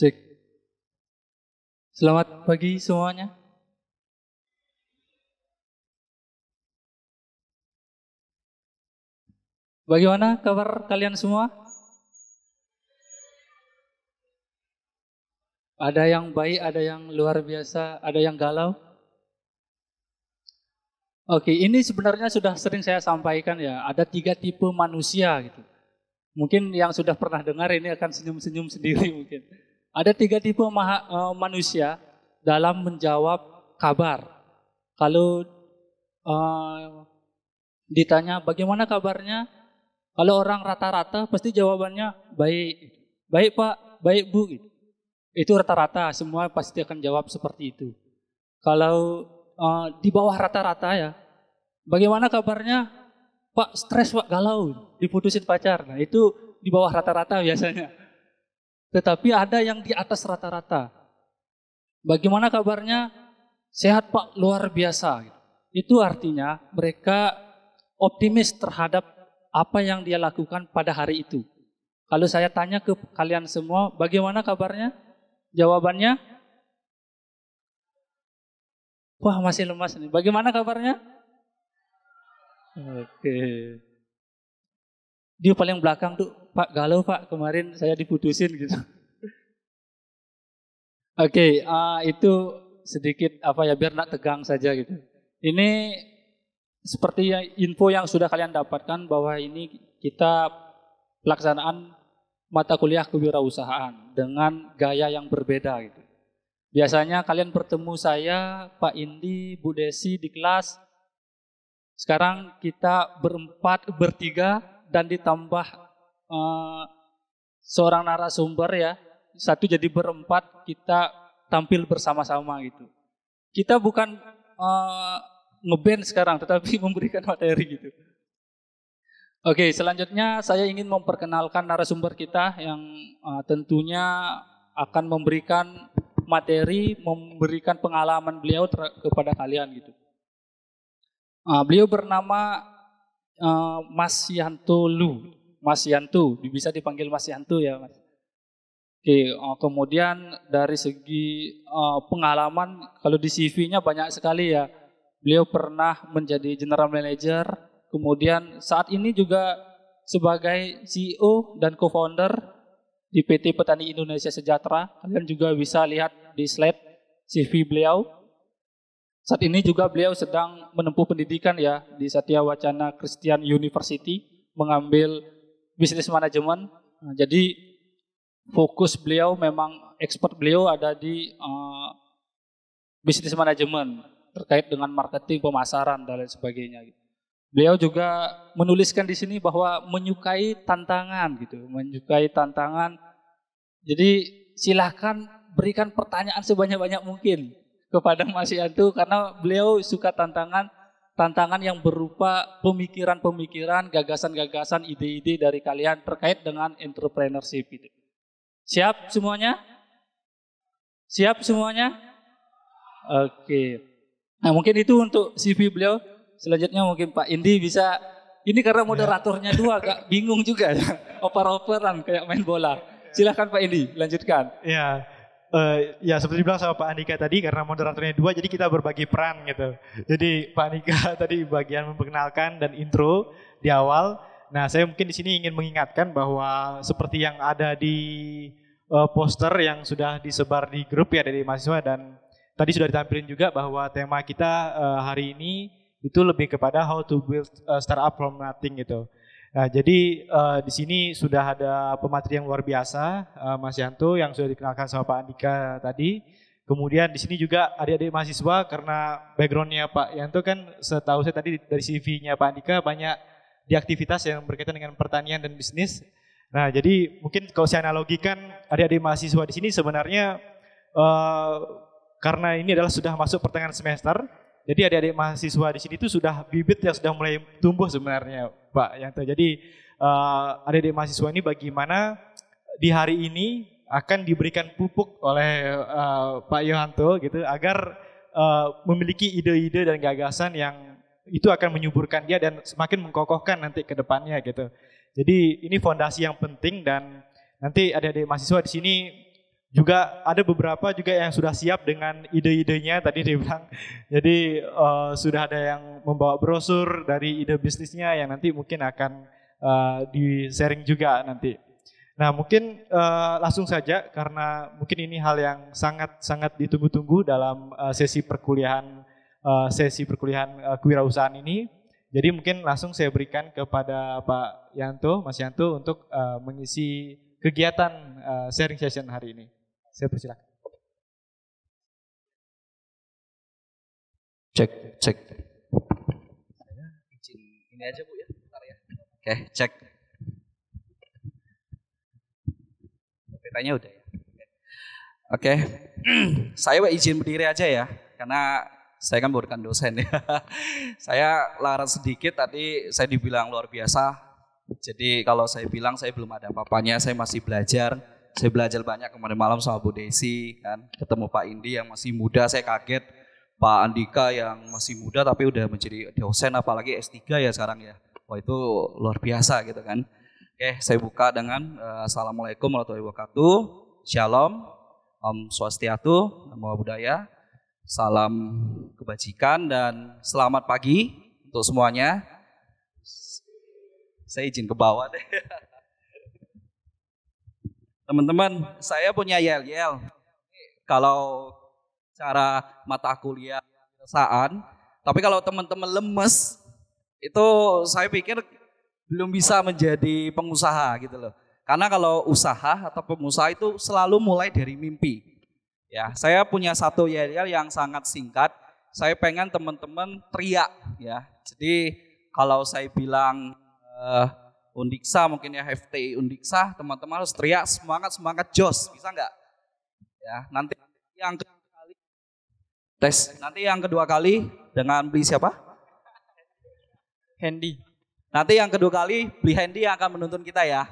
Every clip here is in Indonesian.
Cek. Selamat pagi semuanya. Bagaimana kabar kalian semua? Ada yang baik, ada yang luar biasa, ada yang galau. Oke, ini sebenarnya sudah sering saya sampaikan ya, ada tiga tipe manusia gitu. Mungkin yang sudah pernah dengar ini akan senyum-senyum sendiri mungkin. Ada tiga tipe maha, uh, manusia dalam menjawab kabar. Kalau uh, ditanya bagaimana kabarnya, kalau orang rata-rata pasti jawabannya baik, baik pak, baik bu. Gitu. Itu rata-rata, semua pasti akan jawab seperti itu. Kalau uh, di bawah rata-rata ya, bagaimana kabarnya? Pak stres, pak galau, diputusin pacar. Nah itu di bawah rata-rata biasanya. Tetapi ada yang di atas rata-rata. Bagaimana kabarnya? Sehat Pak, luar biasa. Itu artinya mereka optimis terhadap apa yang dia lakukan pada hari itu. Kalau saya tanya ke kalian semua, bagaimana kabarnya? Jawabannya? Wah, masih lemas nih. Bagaimana kabarnya? Oke. Di paling belakang tuh Pak Galau Pak kemarin saya diputusin gitu. Oke, okay, uh, itu sedikit apa ya biar nggak tegang saja gitu. Ini seperti ya, info yang sudah kalian dapatkan bahwa ini kita pelaksanaan mata kuliah kewirausahaan dengan gaya yang berbeda gitu. Biasanya kalian bertemu saya, Pak Indi, Bu Desi di kelas. Sekarang kita berempat, bertiga, dan ditambah Eh, seorang narasumber ya, satu jadi berempat kita tampil bersama-sama gitu. Kita bukan uh, ngeband sekarang, tetapi memberikan materi gitu. Oke, selanjutnya saya ingin memperkenalkan narasumber kita yang uh, tentunya akan memberikan materi, memberikan pengalaman beliau kepada kalian gitu. Uh, beliau bernama uh, Mas Yanto Lu. Mas Yantu, bisa dipanggil Mas Yantu ya Mas. Oke, oh, kemudian dari segi eh, pengalaman, kalau di CV-nya banyak sekali ya. Beliau pernah menjadi general manager, kemudian saat ini juga sebagai CEO dan co-founder di PT Petani Indonesia Sejahtera. Kalian juga bisa lihat di slide CV beliau. Saat ini juga beliau sedang menempuh pendidikan ya di Satya Wacana Christian University, mengambil bisnis manajemen. Nah, jadi fokus beliau memang expert beliau ada di uh, bisnis manajemen terkait dengan marketing, pemasaran dan lain sebagainya. Beliau juga menuliskan di sini bahwa menyukai tantangan gitu, menyukai tantangan. Jadi silahkan berikan pertanyaan sebanyak-banyak mungkin kepada Mas Yanto karena beliau suka tantangan tantangan yang berupa pemikiran-pemikiran, gagasan-gagasan, ide-ide dari kalian terkait dengan entrepreneurship itu. Siap semuanya? Siap semuanya? Oke. Nah, mungkin itu untuk CV beliau. Selanjutnya mungkin Pak Indi bisa ini karena moderatornya dua agak bingung juga ya. Oper-operan kayak main bola. Silahkan Pak Indi, lanjutkan. Ya, Uh, ya seperti bilang sama Pak Andika tadi karena moderatornya dua jadi kita berbagi peran gitu. Jadi Pak Andika tadi bagian memperkenalkan dan intro di awal. Nah saya mungkin di sini ingin mengingatkan bahwa seperti yang ada di uh, poster yang sudah disebar di grup ya dari mahasiswa dan tadi sudah ditampilkan juga bahwa tema kita uh, hari ini itu lebih kepada how to build startup from nothing gitu. Nah, jadi uh, di sini sudah ada pemateri yang luar biasa, uh, Mas Yanto yang sudah dikenalkan sama Pak Andika tadi. Kemudian di sini juga adik-adik mahasiswa karena backgroundnya Pak Yanto kan setahu saya tadi dari CV-nya Pak Andika banyak di aktivitas yang berkaitan dengan pertanian dan bisnis. Nah, jadi mungkin kalau saya analogikan adik-adik mahasiswa di sini sebenarnya uh, karena ini adalah sudah masuk pertengahan semester, jadi adik-adik mahasiswa di sini itu sudah bibit yang sudah mulai tumbuh sebenarnya Pak Yanto. Jadi uh, adik-adik mahasiswa ini bagaimana di hari ini akan diberikan pupuk oleh uh, Pak Yohanto gitu agar uh, memiliki ide-ide dan gagasan yang itu akan menyuburkan dia dan semakin mengkokohkan nanti ke depannya gitu. Jadi ini fondasi yang penting dan nanti adik-adik mahasiswa di sini juga ada beberapa juga yang sudah siap dengan ide-idenya tadi dia bilang. Jadi uh, sudah ada yang membawa brosur dari ide bisnisnya yang nanti mungkin akan uh, eh, di sharing juga nanti. Nah mungkin uh, langsung saja karena mungkin ini hal yang sangat-sangat ditunggu-tunggu dalam uh, sesi perkuliahan uh, sesi perkuliahan uh, kewirausahaan ini. Jadi mungkin langsung saya berikan kepada Pak Yanto, Mas Yanto untuk uh, mengisi kegiatan uh, sharing session hari ini. Saya persilakan. Cek, cek. Saya izin ini aja Bu ya, bentar ya. Oke, cek. Petanya udah ya. Oke, saya izin berdiri aja ya, karena saya kan bukan dosen ya. saya larat sedikit tadi saya dibilang luar biasa. Jadi kalau saya bilang saya belum ada papanya saya masih belajar saya belajar banyak kemarin malam sama Bu Desi kan, ketemu Pak Indi yang masih muda, saya kaget Pak Andika yang masih muda tapi udah menjadi dosen apalagi S3 ya sekarang ya. Wah itu luar biasa gitu kan. Oke, saya buka dengan uh, Assalamualaikum warahmatullahi wabarakatuh. Shalom, Om Swastiatu, Namo Buddhaya. Salam kebajikan dan selamat pagi untuk semuanya. Saya izin ke bawah deh. Teman-teman, saya punya yel-yel. Kalau cara mata kuliah kebiasaan, tapi kalau teman-teman lemes, itu saya pikir belum bisa menjadi pengusaha gitu loh. Karena kalau usaha atau pengusaha itu selalu mulai dari mimpi. Ya, saya punya satu yel-yel yang sangat singkat. Saya pengen teman-teman teriak ya. Jadi kalau saya bilang uh, Undiksa mungkin ya FT Undiksa teman-teman harus teriak semangat semangat jos bisa nggak ya nanti yang kedua kali tes nanti yang kedua kali dengan beli siapa Handy nanti yang kedua kali beli Handy yang akan menuntun kita ya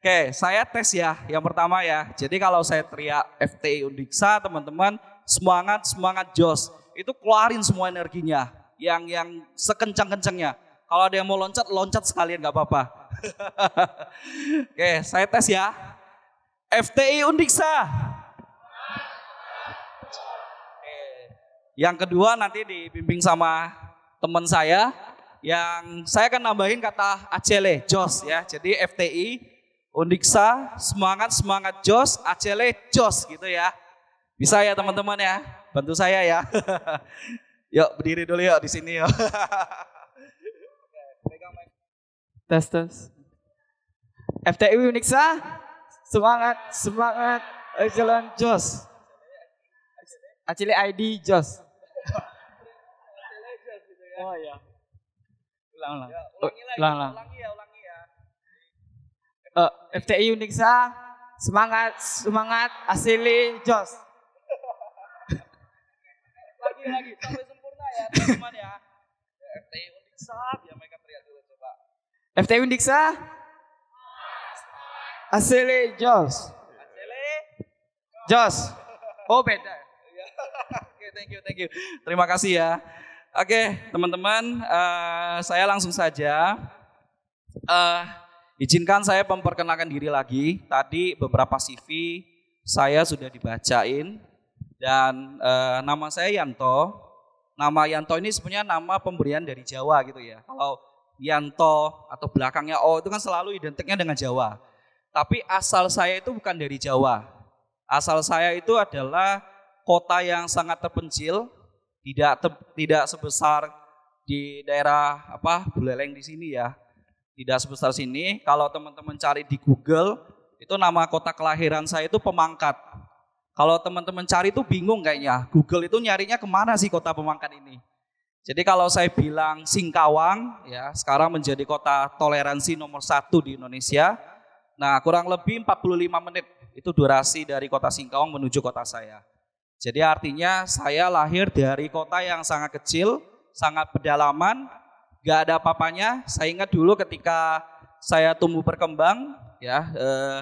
Oke, saya tes ya. Yang pertama ya. Jadi kalau saya teriak FTI Undiksa, teman-teman, semangat, semangat jos. Itu keluarin semua energinya yang yang sekencang-kencangnya. Kalau ada yang mau loncat, loncat sekalian gak apa-apa. Oke, saya tes ya. FTI Undiksa. Oke. Yang kedua nanti dibimbing sama teman saya yang saya akan nambahin kata Acele, Jos ya. Jadi FTI Undiksa, semangat semangat Jos, Acele Jos gitu ya. Bisa ya teman-teman ya, bantu saya ya. yuk berdiri dulu yuk di sini yuk. Tes tes. FTI Uniksa, semangat, semangat, jalan Jos. Acili ID Jos. Oh ya, Ulang ulang. Ya, oh, ulangi ulang, ulang. ulangi ya, ulangi ya. Uh, eh, FTI Uniksa, semangat, semangat, Acili Jos. lagi lagi sampai sempurna ya teman-teman ya. FTI Uniksa, ya mereka FTW Diksa? Asele Jos. Asele Jos. Oh beda. Oke, okay, thank you, thank you. Terima kasih ya. Oke, okay, teman-teman, uh, saya langsung saja. Uh, izinkan saya memperkenalkan diri lagi. Tadi beberapa CV saya sudah dibacain dan uh, nama saya Yanto. Nama Yanto ini sebenarnya nama pemberian dari Jawa gitu ya. Kalau Yanto atau belakangnya O itu kan selalu identiknya dengan Jawa. Tapi asal saya itu bukan dari Jawa. Asal saya itu adalah kota yang sangat terpencil, tidak te, tidak sebesar di daerah apa Buleleng di sini ya. Tidak sebesar sini. Kalau teman-teman cari di Google, itu nama kota kelahiran saya itu Pemangkat. Kalau teman-teman cari itu bingung kayaknya. Google itu nyarinya kemana sih kota Pemangkat ini? Jadi kalau saya bilang Singkawang, ya sekarang menjadi kota toleransi nomor satu di Indonesia. Nah kurang lebih 45 menit itu durasi dari kota Singkawang menuju kota saya. Jadi artinya saya lahir dari kota yang sangat kecil, sangat pedalaman, gak ada papanya. Saya ingat dulu ketika saya tumbuh berkembang, ya eh,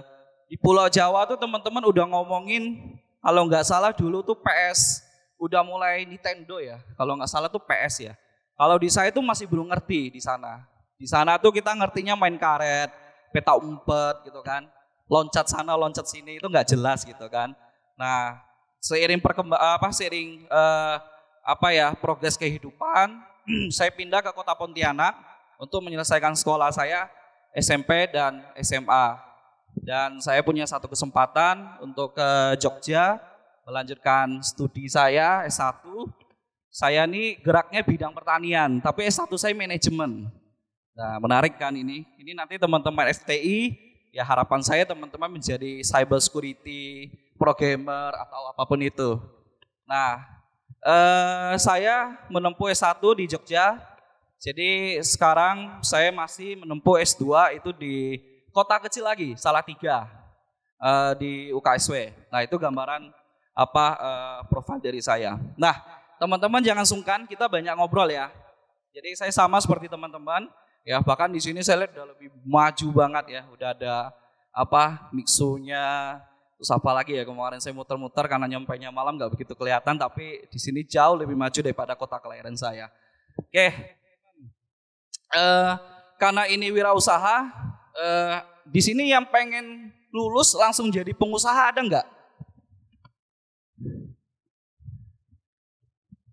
di Pulau Jawa tuh teman-teman udah ngomongin kalau nggak salah dulu tuh PS udah mulai Nintendo ya. Kalau nggak salah tuh PS ya. Kalau di saya tuh masih belum ngerti di sana. Di sana tuh kita ngertinya main karet, peta umpet gitu kan. Loncat sana, loncat sini itu nggak jelas gitu kan. Nah, seiring perkembang apa seiring eh, apa ya progres kehidupan, saya pindah ke kota Pontianak untuk menyelesaikan sekolah saya SMP dan SMA. Dan saya punya satu kesempatan untuk ke Jogja melanjutkan studi saya S1. Saya ini geraknya bidang pertanian, tapi S1 saya manajemen. Nah, menarik kan ini. Ini nanti teman-teman STI ya harapan saya teman-teman menjadi cyber security, programmer atau apapun itu. Nah, eh, saya menempuh S1 di Jogja. Jadi sekarang saya masih menempuh S2 itu di kota kecil lagi, Salatiga eh, di UKSW. Nah, itu gambaran apa uh, profil dari saya. Nah, teman-teman jangan sungkan, kita banyak ngobrol ya. Jadi saya sama seperti teman-teman, ya bahkan di sini saya lihat udah lebih maju banget ya, udah ada apa mixunya, terus apa lagi ya kemarin saya muter-muter karena nyampainya malam nggak begitu kelihatan, tapi di sini jauh lebih maju daripada kota kelahiran saya. Oke, uh, karena ini wirausaha, uh, di sini yang pengen lulus langsung jadi pengusaha ada nggak?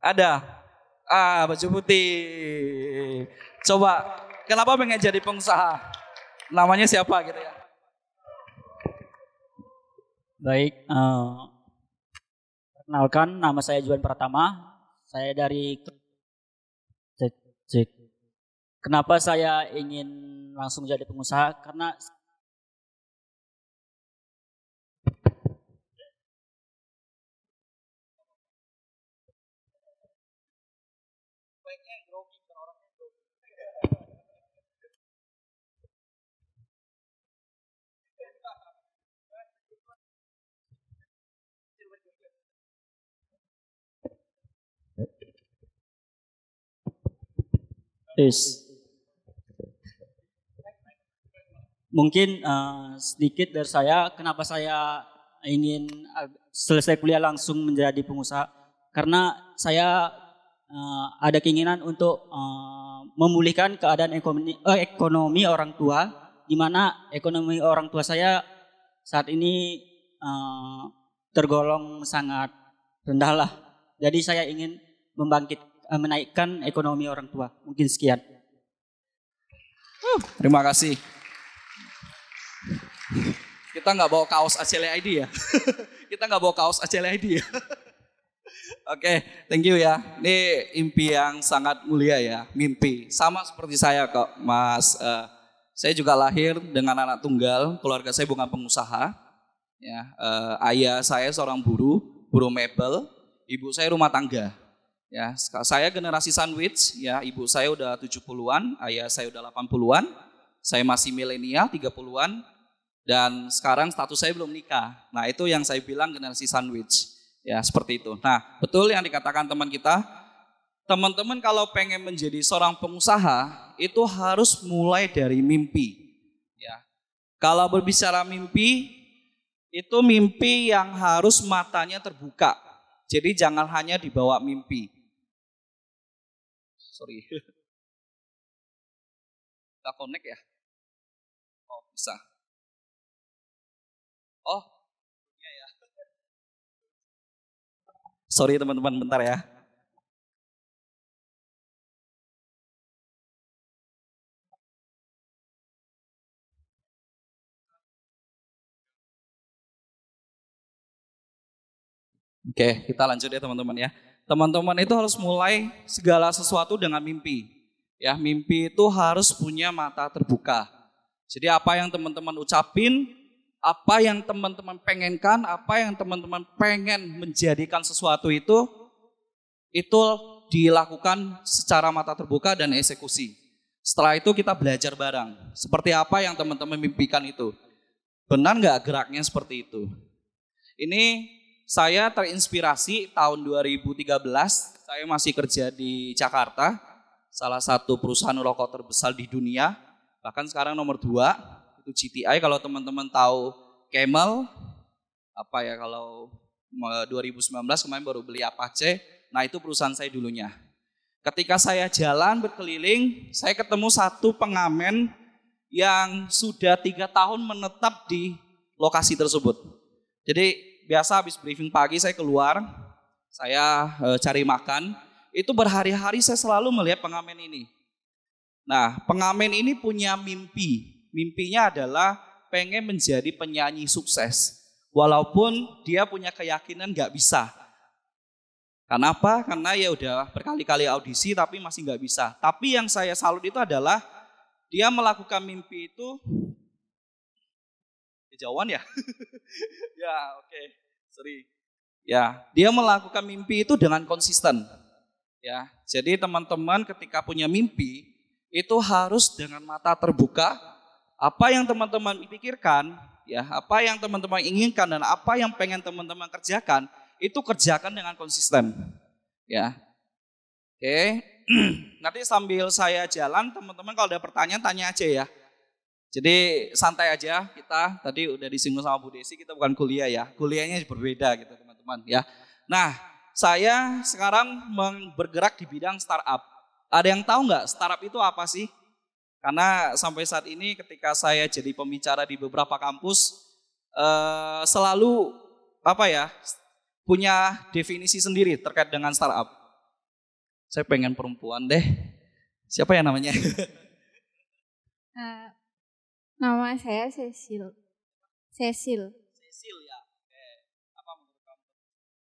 Ada. Ah, baju putih. Coba, kenapa pengen jadi pengusaha? Namanya siapa gitu ya? Baik, uh, perkenalkan nama saya Juan Pratama. Saya dari Kenapa saya ingin langsung jadi pengusaha? Karena Is. Mungkin uh, sedikit dari saya, kenapa saya ingin eh, selesai kuliah langsung menjadi pengusaha? Karena saya uh, ada keinginan untuk uh, memulihkan keadaan ekonomi, uh, ekonomi orang tua, di mana ekonomi orang tua saya saat ini uh, tergolong sangat rendah lah. Jadi saya ingin membangkit, uh, menaikkan ekonomi orang tua. Mungkin sekian. terima kasih. Kita nggak bawa kaos ACLID ya? Kita nggak bawa kaos ACLID ya? Oke, okay, thank you ya. Ini mimpi yang sangat mulia ya, mimpi. Sama seperti saya kok, Mas. Uh, saya juga lahir dengan anak tunggal. Keluarga saya bukan pengusaha. Ya, uh, ayah saya seorang buruh, buruh mebel. Ibu saya rumah tangga. Ya, saya generasi sandwich. Ya, ibu saya udah 70-an, ayah saya udah 80-an. Saya masih milenial 30-an dan sekarang status saya belum nikah. Nah, itu yang saya bilang generasi sandwich Ya, seperti itu. Nah, betul yang dikatakan teman kita. Teman-teman kalau pengen menjadi seorang pengusaha, itu harus mulai dari mimpi. Ya. Kalau berbicara mimpi, itu mimpi yang harus matanya terbuka. Jadi jangan hanya dibawa mimpi. Sorry. Kita connect ya? Oh, bisa. Sorry teman-teman, bentar ya. Oke, kita lanjut ya teman-teman ya. Teman-teman itu harus mulai segala sesuatu dengan mimpi. Ya, mimpi itu harus punya mata terbuka. Jadi apa yang teman-teman ucapin, apa yang teman-teman pengenkan, apa yang teman-teman pengen menjadikan sesuatu itu, itu dilakukan secara mata terbuka dan eksekusi. Setelah itu kita belajar bareng. Seperti apa yang teman-teman mimpikan itu. Benar nggak geraknya seperti itu? Ini saya terinspirasi tahun 2013, saya masih kerja di Jakarta, salah satu perusahaan rokok terbesar di dunia, bahkan sekarang nomor dua itu GTI kalau teman-teman tahu Camel apa ya kalau 2019 kemarin baru beli Apache nah itu perusahaan saya dulunya ketika saya jalan berkeliling saya ketemu satu pengamen yang sudah tiga tahun menetap di lokasi tersebut jadi biasa habis briefing pagi saya keluar saya e, cari makan itu berhari-hari saya selalu melihat pengamen ini nah pengamen ini punya mimpi Mimpinya adalah pengen menjadi penyanyi sukses. Walaupun dia punya keyakinan nggak bisa. Karena apa? Karena ya udah berkali-kali audisi tapi masih nggak bisa. Tapi yang saya salut itu adalah dia melakukan mimpi itu kejauhan ya. ya oke, okay. seri. Ya, dia melakukan mimpi itu dengan konsisten. Ya, jadi teman-teman ketika punya mimpi itu harus dengan mata terbuka, apa yang teman-teman pikirkan, ya, apa yang teman-teman inginkan dan apa yang pengen teman-teman kerjakan, itu kerjakan dengan konsisten. Ya. Oke. Nanti sambil saya jalan, teman-teman kalau ada pertanyaan tanya aja ya. Jadi santai aja kita tadi udah disinggung sama Bu Desi kita bukan kuliah ya. Kuliahnya berbeda gitu teman-teman ya. Nah, saya sekarang bergerak di bidang startup. Ada yang tahu nggak startup itu apa sih? Karena sampai saat ini ketika saya jadi pembicara di beberapa kampus eh, selalu apa ya punya definisi sendiri terkait dengan startup. Saya pengen perempuan deh. Siapa ya namanya? Uh, nama saya Cecil. Cecil. Cecil ya. Oke. Apa menurut kamu?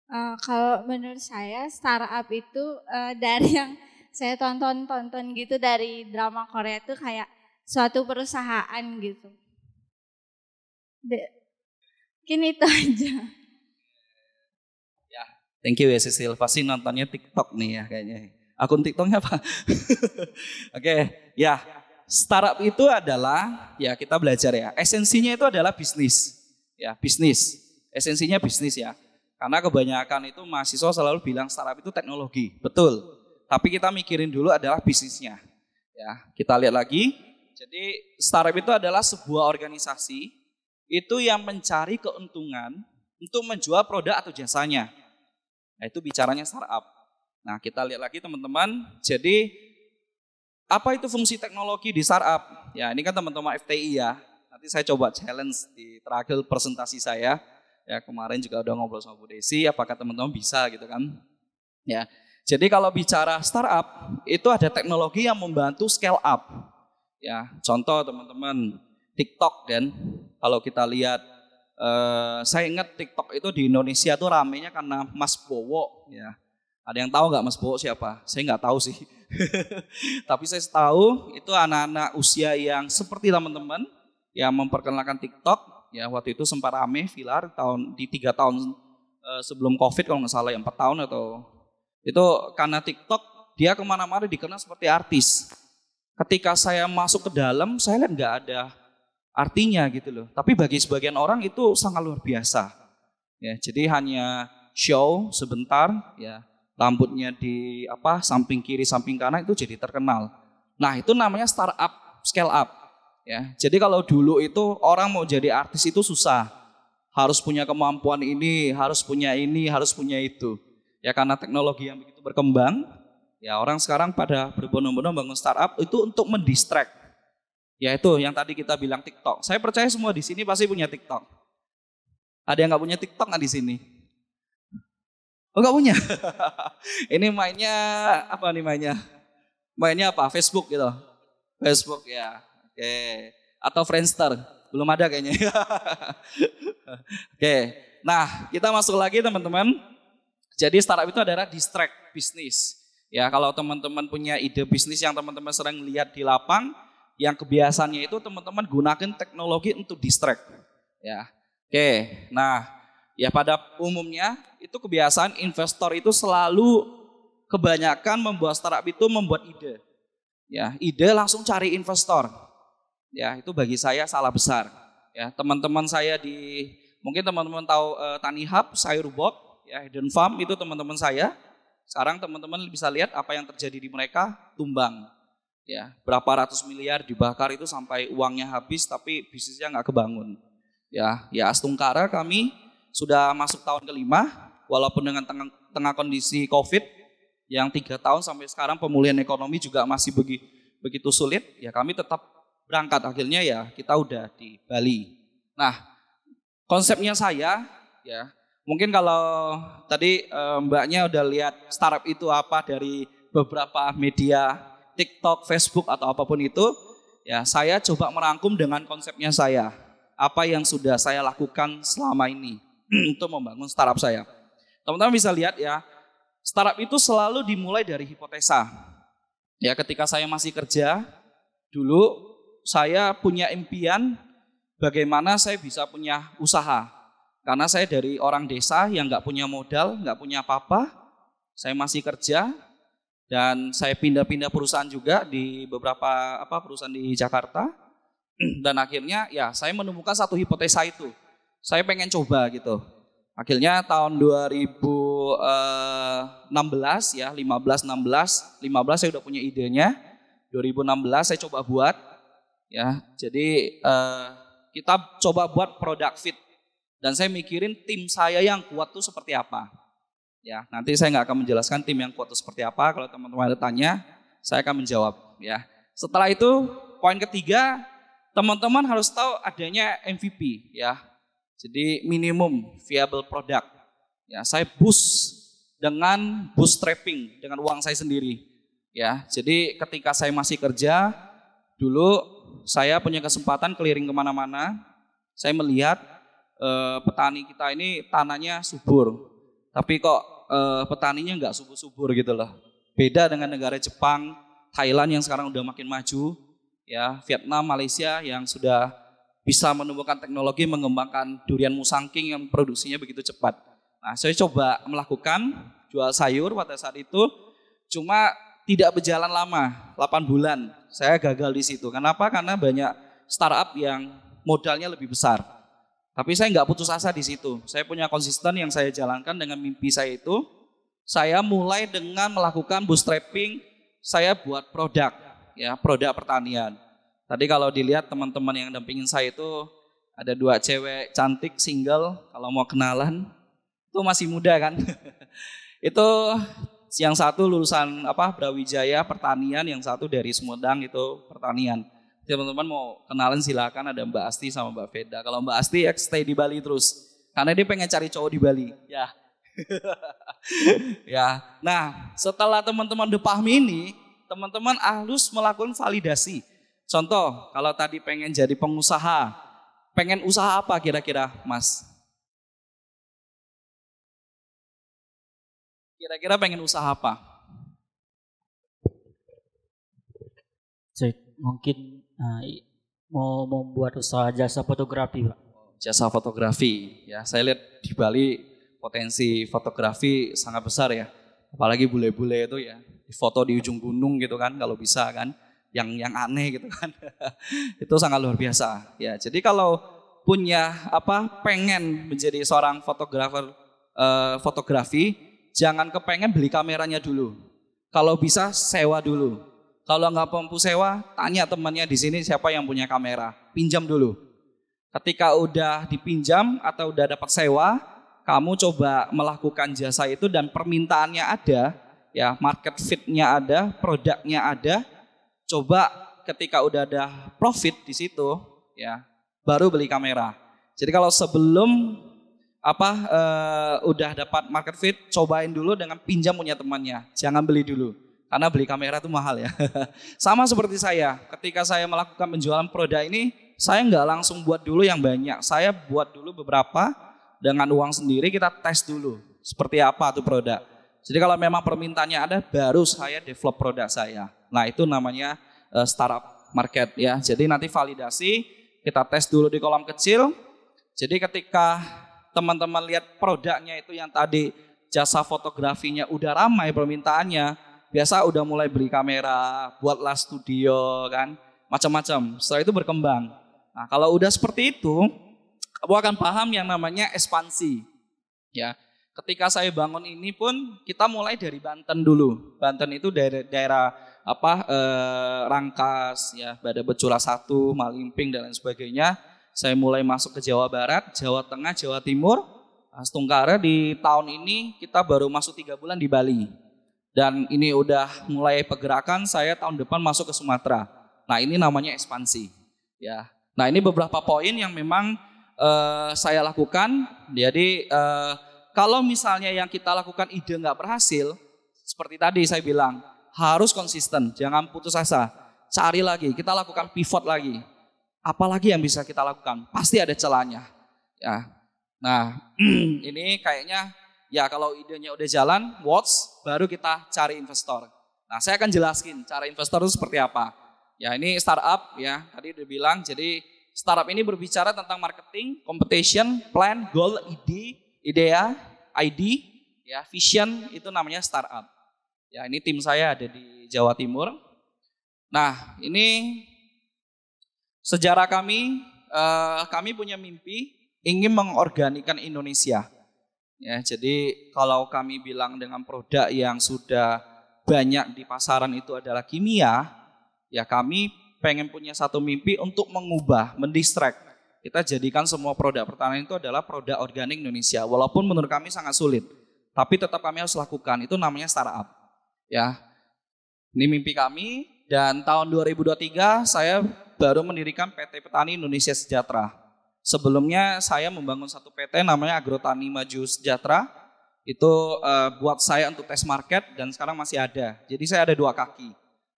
Uh, kalau menurut saya startup itu uh, dari yang saya tonton-tonton gitu dari drama Korea itu kayak suatu perusahaan gitu. De, mungkin itu aja. Ya, thank you ya Cecil. Pasti nontonnya TikTok nih ya kayaknya. Akun TikToknya apa? Oke, okay, ya. Startup itu adalah ya kita belajar ya. Esensinya itu adalah bisnis. Ya, bisnis. Esensinya bisnis ya. Karena kebanyakan itu mahasiswa selalu bilang startup itu teknologi. Betul. Tapi kita mikirin dulu adalah bisnisnya. Ya, kita lihat lagi. Jadi startup itu adalah sebuah organisasi itu yang mencari keuntungan untuk menjual produk atau jasanya. Nah, itu bicaranya startup. Nah, kita lihat lagi teman-teman. Jadi apa itu fungsi teknologi di startup? Ya, ini kan teman-teman FTI ya. Nanti saya coba challenge di terakhir presentasi saya. Ya, kemarin juga udah ngobrol sama Bu Desi apakah teman-teman bisa gitu kan. Ya. Jadi kalau bicara startup, itu ada teknologi yang membantu scale up. Ya, contoh teman-teman, TikTok dan Kalau kita lihat eh, saya ingat TikTok itu di Indonesia tuh ramenya karena Mas Bowo ya. Ada yang tahu nggak Mas Bowo siapa? Saya nggak tahu sih. Tapi saya tahu itu anak-anak usia yang seperti teman-teman yang memperkenalkan TikTok ya waktu itu sempat rame viral tahun di tiga tahun eh, sebelum COVID kalau nggak salah yang empat tahun atau itu karena TikTok dia kemana-mana dikenal seperti artis. Ketika saya masuk ke dalam, saya lihat nggak ada artinya gitu loh. Tapi bagi sebagian orang itu sangat luar biasa. Ya, jadi hanya show sebentar, ya rambutnya di apa samping kiri samping kanan itu jadi terkenal. Nah itu namanya startup, scale up. Ya, jadi kalau dulu itu orang mau jadi artis itu susah, harus punya kemampuan ini, harus punya ini, harus punya itu. Ya karena teknologi yang begitu berkembang, ya orang sekarang pada berbondong-bondong bangun startup itu untuk mendistrek, Yaitu yang tadi kita bilang TikTok. Saya percaya semua di sini pasti punya TikTok. Ada yang nggak punya TikTok nggak di sini? Oh nggak punya. ini mainnya apa nih mainnya? Mainnya apa? Facebook gitu. Facebook ya. Oke. Okay. Atau Friendster. Belum ada kayaknya. Oke. Okay. Nah, kita masuk lagi teman-teman. Jadi startup itu adalah distract bisnis. Ya, kalau teman-teman punya ide bisnis yang teman-teman sering lihat di lapang, yang kebiasaannya itu teman-teman gunakan teknologi untuk distract. Ya. Oke. Nah, ya pada umumnya itu kebiasaan investor itu selalu kebanyakan membuat startup itu membuat ide. Ya, ide langsung cari investor. Ya, itu bagi saya salah besar. Ya, teman-teman saya di mungkin teman-teman tahu uh, eh, Tani Hub, Ya, hidden farm itu teman-teman saya. Sekarang teman-teman bisa lihat apa yang terjadi di mereka tumbang. Ya, berapa ratus miliar dibakar itu sampai uangnya habis tapi bisnisnya nggak kebangun. Ya, ya Astungkara kami sudah masuk tahun kelima, walaupun dengan tengah, tengah kondisi COVID yang tiga tahun sampai sekarang pemulihan ekonomi juga masih begi, begitu sulit, ya kami tetap berangkat akhirnya ya kita udah di Bali. Nah, konsepnya saya ya Mungkin kalau tadi eh, mbaknya udah lihat startup itu apa dari beberapa media TikTok, Facebook atau apapun itu, ya saya coba merangkum dengan konsepnya saya. Apa yang sudah saya lakukan selama ini untuk membangun startup saya. Teman-teman bisa lihat ya, startup itu selalu dimulai dari hipotesa. Ya, ketika saya masih kerja dulu saya punya impian bagaimana saya bisa punya usaha karena saya dari orang desa yang nggak punya modal, nggak punya apa-apa, saya masih kerja dan saya pindah-pindah perusahaan juga di beberapa apa perusahaan di Jakarta dan akhirnya ya saya menemukan satu hipotesa itu. Saya pengen coba gitu. Akhirnya tahun 2016 eh, ya, 15 16, 15 saya udah punya idenya. 2016 saya coba buat ya. Jadi eh, kita coba buat produk fit dan saya mikirin tim saya yang kuat tuh seperti apa. Ya, nanti saya nggak akan menjelaskan tim yang kuat itu seperti apa. Kalau teman-teman ada tanya, saya akan menjawab. Ya, setelah itu poin ketiga, teman-teman harus tahu adanya MVP. Ya, jadi minimum viable product. Ya, saya boost dengan trapping dengan uang saya sendiri. Ya, jadi ketika saya masih kerja dulu saya punya kesempatan keliling kemana-mana. Saya melihat eh, petani kita ini tanahnya subur, tapi kok eh, petaninya nggak subur-subur gitu loh. Beda dengan negara Jepang, Thailand yang sekarang udah makin maju, ya Vietnam, Malaysia yang sudah bisa menemukan teknologi mengembangkan durian musangking yang produksinya begitu cepat. Nah, saya coba melakukan jual sayur pada saat itu, cuma tidak berjalan lama, 8 bulan. Saya gagal di situ. Kenapa? Karena banyak startup yang modalnya lebih besar. Tapi saya nggak putus asa di situ. Saya punya konsisten yang saya jalankan dengan mimpi saya itu. Saya mulai dengan melakukan bootstrapping. Saya buat produk, ya produk pertanian. Tadi kalau dilihat teman-teman yang dampingin saya itu ada dua cewek cantik single. Kalau mau kenalan, itu masih muda kan. itu yang satu lulusan apa Brawijaya pertanian, yang satu dari Sumedang itu pertanian teman-teman mau kenalan silakan ada Mbak Asti sama Mbak Veda. Kalau Mbak Asti ya stay di Bali terus karena dia pengen cari cowok di Bali. Ya. ya. Nah, setelah teman-teman Depahmi ini, teman-teman harus melakukan validasi. Contoh, kalau tadi pengen jadi pengusaha, pengen usaha apa kira-kira, Mas? Kira-kira pengen usaha apa? Cek, mungkin Nah, mau membuat usaha jasa fotografi, Pak. Jasa fotografi, ya. Saya lihat di Bali potensi fotografi sangat besar ya. Apalagi bule-bule itu ya, foto di ujung gunung gitu kan, kalau bisa kan, yang yang aneh gitu kan. itu sangat luar biasa. Ya, jadi kalau punya apa pengen menjadi seorang fotografer eh, fotografi, jangan kepengen beli kameranya dulu. Kalau bisa sewa dulu kalau nggak mampu sewa, tanya temannya di sini siapa yang punya kamera. Pinjam dulu. Ketika udah dipinjam atau udah dapat sewa, kamu coba melakukan jasa itu dan permintaannya ada, ya market fitnya ada, produknya ada. Coba ketika udah ada profit di situ, ya baru beli kamera. Jadi kalau sebelum apa e, udah dapat market fit, cobain dulu dengan pinjam punya temannya. Jangan beli dulu. Karena beli kamera itu mahal ya. Sama seperti saya, ketika saya melakukan penjualan produk ini, saya nggak langsung buat dulu yang banyak. Saya buat dulu beberapa dengan uang sendiri kita tes dulu seperti apa tuh produk. Jadi kalau memang permintaannya ada, baru saya develop produk saya. Nah itu namanya eh, startup market ya. Jadi nanti validasi, kita tes dulu di kolam kecil. Jadi ketika teman-teman lihat produknya itu yang tadi jasa fotografinya udah ramai permintaannya, biasa udah mulai beli kamera, buatlah studio kan, macam-macam. Setelah itu berkembang. Nah, kalau udah seperti itu, kamu akan paham yang namanya ekspansi. Ya, ketika saya bangun ini pun kita mulai dari Banten dulu. Banten itu daerah, daerah apa eh, Rangkas ya, pada Becula 1, Malimping dan lain sebagainya. Saya mulai masuk ke Jawa Barat, Jawa Tengah, Jawa Timur. Nah, Setungkara di tahun ini kita baru masuk tiga bulan di Bali. Dan ini udah mulai pergerakan, saya tahun depan masuk ke Sumatera. Nah ini namanya ekspansi. Ya. Nah ini beberapa poin yang memang uh, saya lakukan. Jadi uh, kalau misalnya yang kita lakukan ide nggak berhasil, seperti tadi saya bilang, harus konsisten, jangan putus asa. Cari lagi, kita lakukan pivot lagi. Apalagi yang bisa kita lakukan? Pasti ada celahnya. Ya. Nah, ini kayaknya Ya kalau idenya udah jalan, watch, baru kita cari investor. Nah saya akan jelaskan cara investor itu seperti apa. Ya ini startup ya, tadi udah bilang jadi startup ini berbicara tentang marketing, competition, plan, goal, ide, idea, ID, ya vision itu namanya startup. Ya ini tim saya ada di Jawa Timur. Nah ini sejarah kami, eh, kami punya mimpi ingin mengorganikan Indonesia. Ya, jadi kalau kami bilang dengan produk yang sudah banyak di pasaran itu adalah kimia, ya kami pengen punya satu mimpi untuk mengubah, mendistract. Kita jadikan semua produk pertanian itu adalah produk organik Indonesia, walaupun menurut kami sangat sulit. Tapi tetap kami harus lakukan, itu namanya startup. Ya, ini mimpi kami, dan tahun 2023 saya baru mendirikan PT Petani Indonesia Sejahtera. Sebelumnya saya membangun satu PT namanya Agrotani Maju Sejahtera. Itu uh, buat saya untuk tes market dan sekarang masih ada. Jadi saya ada dua kaki.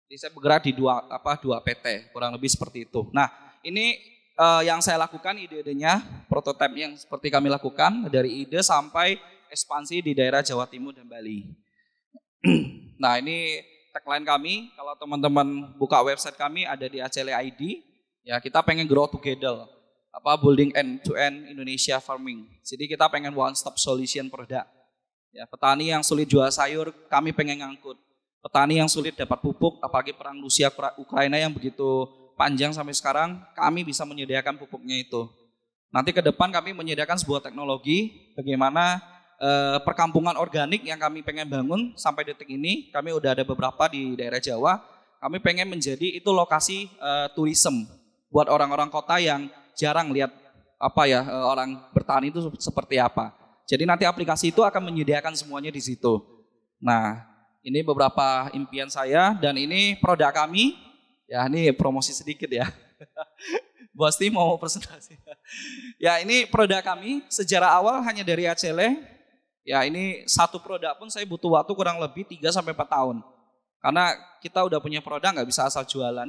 Jadi saya bergerak di dua apa dua PT kurang lebih seperti itu. Nah ini uh, yang saya lakukan ide-idenya prototipe yang seperti kami lakukan dari ide sampai ekspansi di daerah Jawa Timur dan Bali. nah ini tagline kami kalau teman-teman buka website kami ada di acle ID ya kita pengen grow together apa building end to end Indonesia farming. Jadi kita pengen one stop solution produk. Ya, petani yang sulit jual sayur, kami pengen ngangkut. Petani yang sulit dapat pupuk, apalagi perang Rusia Ukraina yang begitu panjang sampai sekarang, kami bisa menyediakan pupuknya itu. Nanti ke depan kami menyediakan sebuah teknologi bagaimana eh, perkampungan organik yang kami pengen bangun sampai detik ini, kami udah ada beberapa di daerah Jawa. Kami pengen menjadi itu lokasi eh, tourism buat orang-orang kota yang jarang lihat apa ya eh, orang bertani itu seperti apa. Jadi nanti aplikasi itu akan menyediakan semuanya di situ. Nah, ini beberapa impian saya dan ini produk kami. Ya, ini promosi sedikit ya. Pasti mau presentasi. ya, ini produk kami sejarah awal hanya dari Acele. Ya, ini satu produk pun saya butuh waktu kurang lebih 3 sampai 4 tahun. Karena kita udah punya produk nggak bisa asal jualan.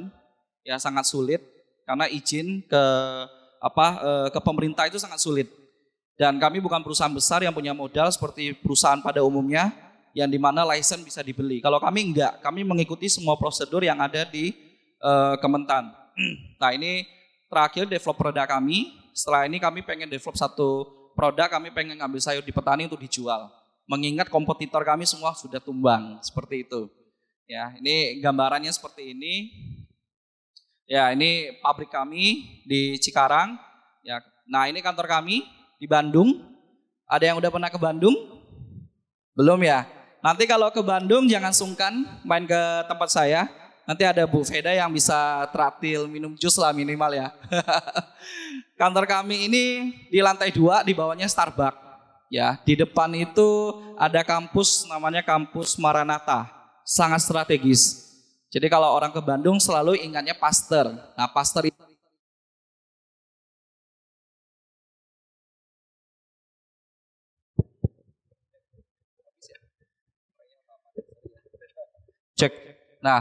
Ya, sangat sulit karena izin ke apa eh, ke pemerintah itu sangat sulit. Dan kami bukan perusahaan besar yang punya modal seperti perusahaan pada umumnya yang dimana license bisa dibeli. Kalau kami enggak, kami mengikuti semua prosedur yang ada di uh, Kementan. Nah ini terakhir develop produk kami. Setelah ini kami pengen develop satu produk, kami pengen ngambil sayur di petani untuk dijual. Mengingat kompetitor kami semua sudah tumbang, seperti itu. Ya, ini gambarannya seperti ini. Ya, ini pabrik kami di Cikarang. Ya, nah ini kantor kami di Bandung. Ada yang udah pernah ke Bandung? Belum ya? Nanti kalau ke Bandung jangan sungkan main ke tempat saya. Nanti ada Bu Veda yang bisa teratil minum jus lah minimal ya. kantor kami ini di lantai dua, di bawahnya Starbucks. Ya, di depan itu ada kampus namanya kampus Maranatha, sangat strategis jadi kalau orang ke Bandung selalu ingatnya pastor. Nah pastor itu Cek. Nah,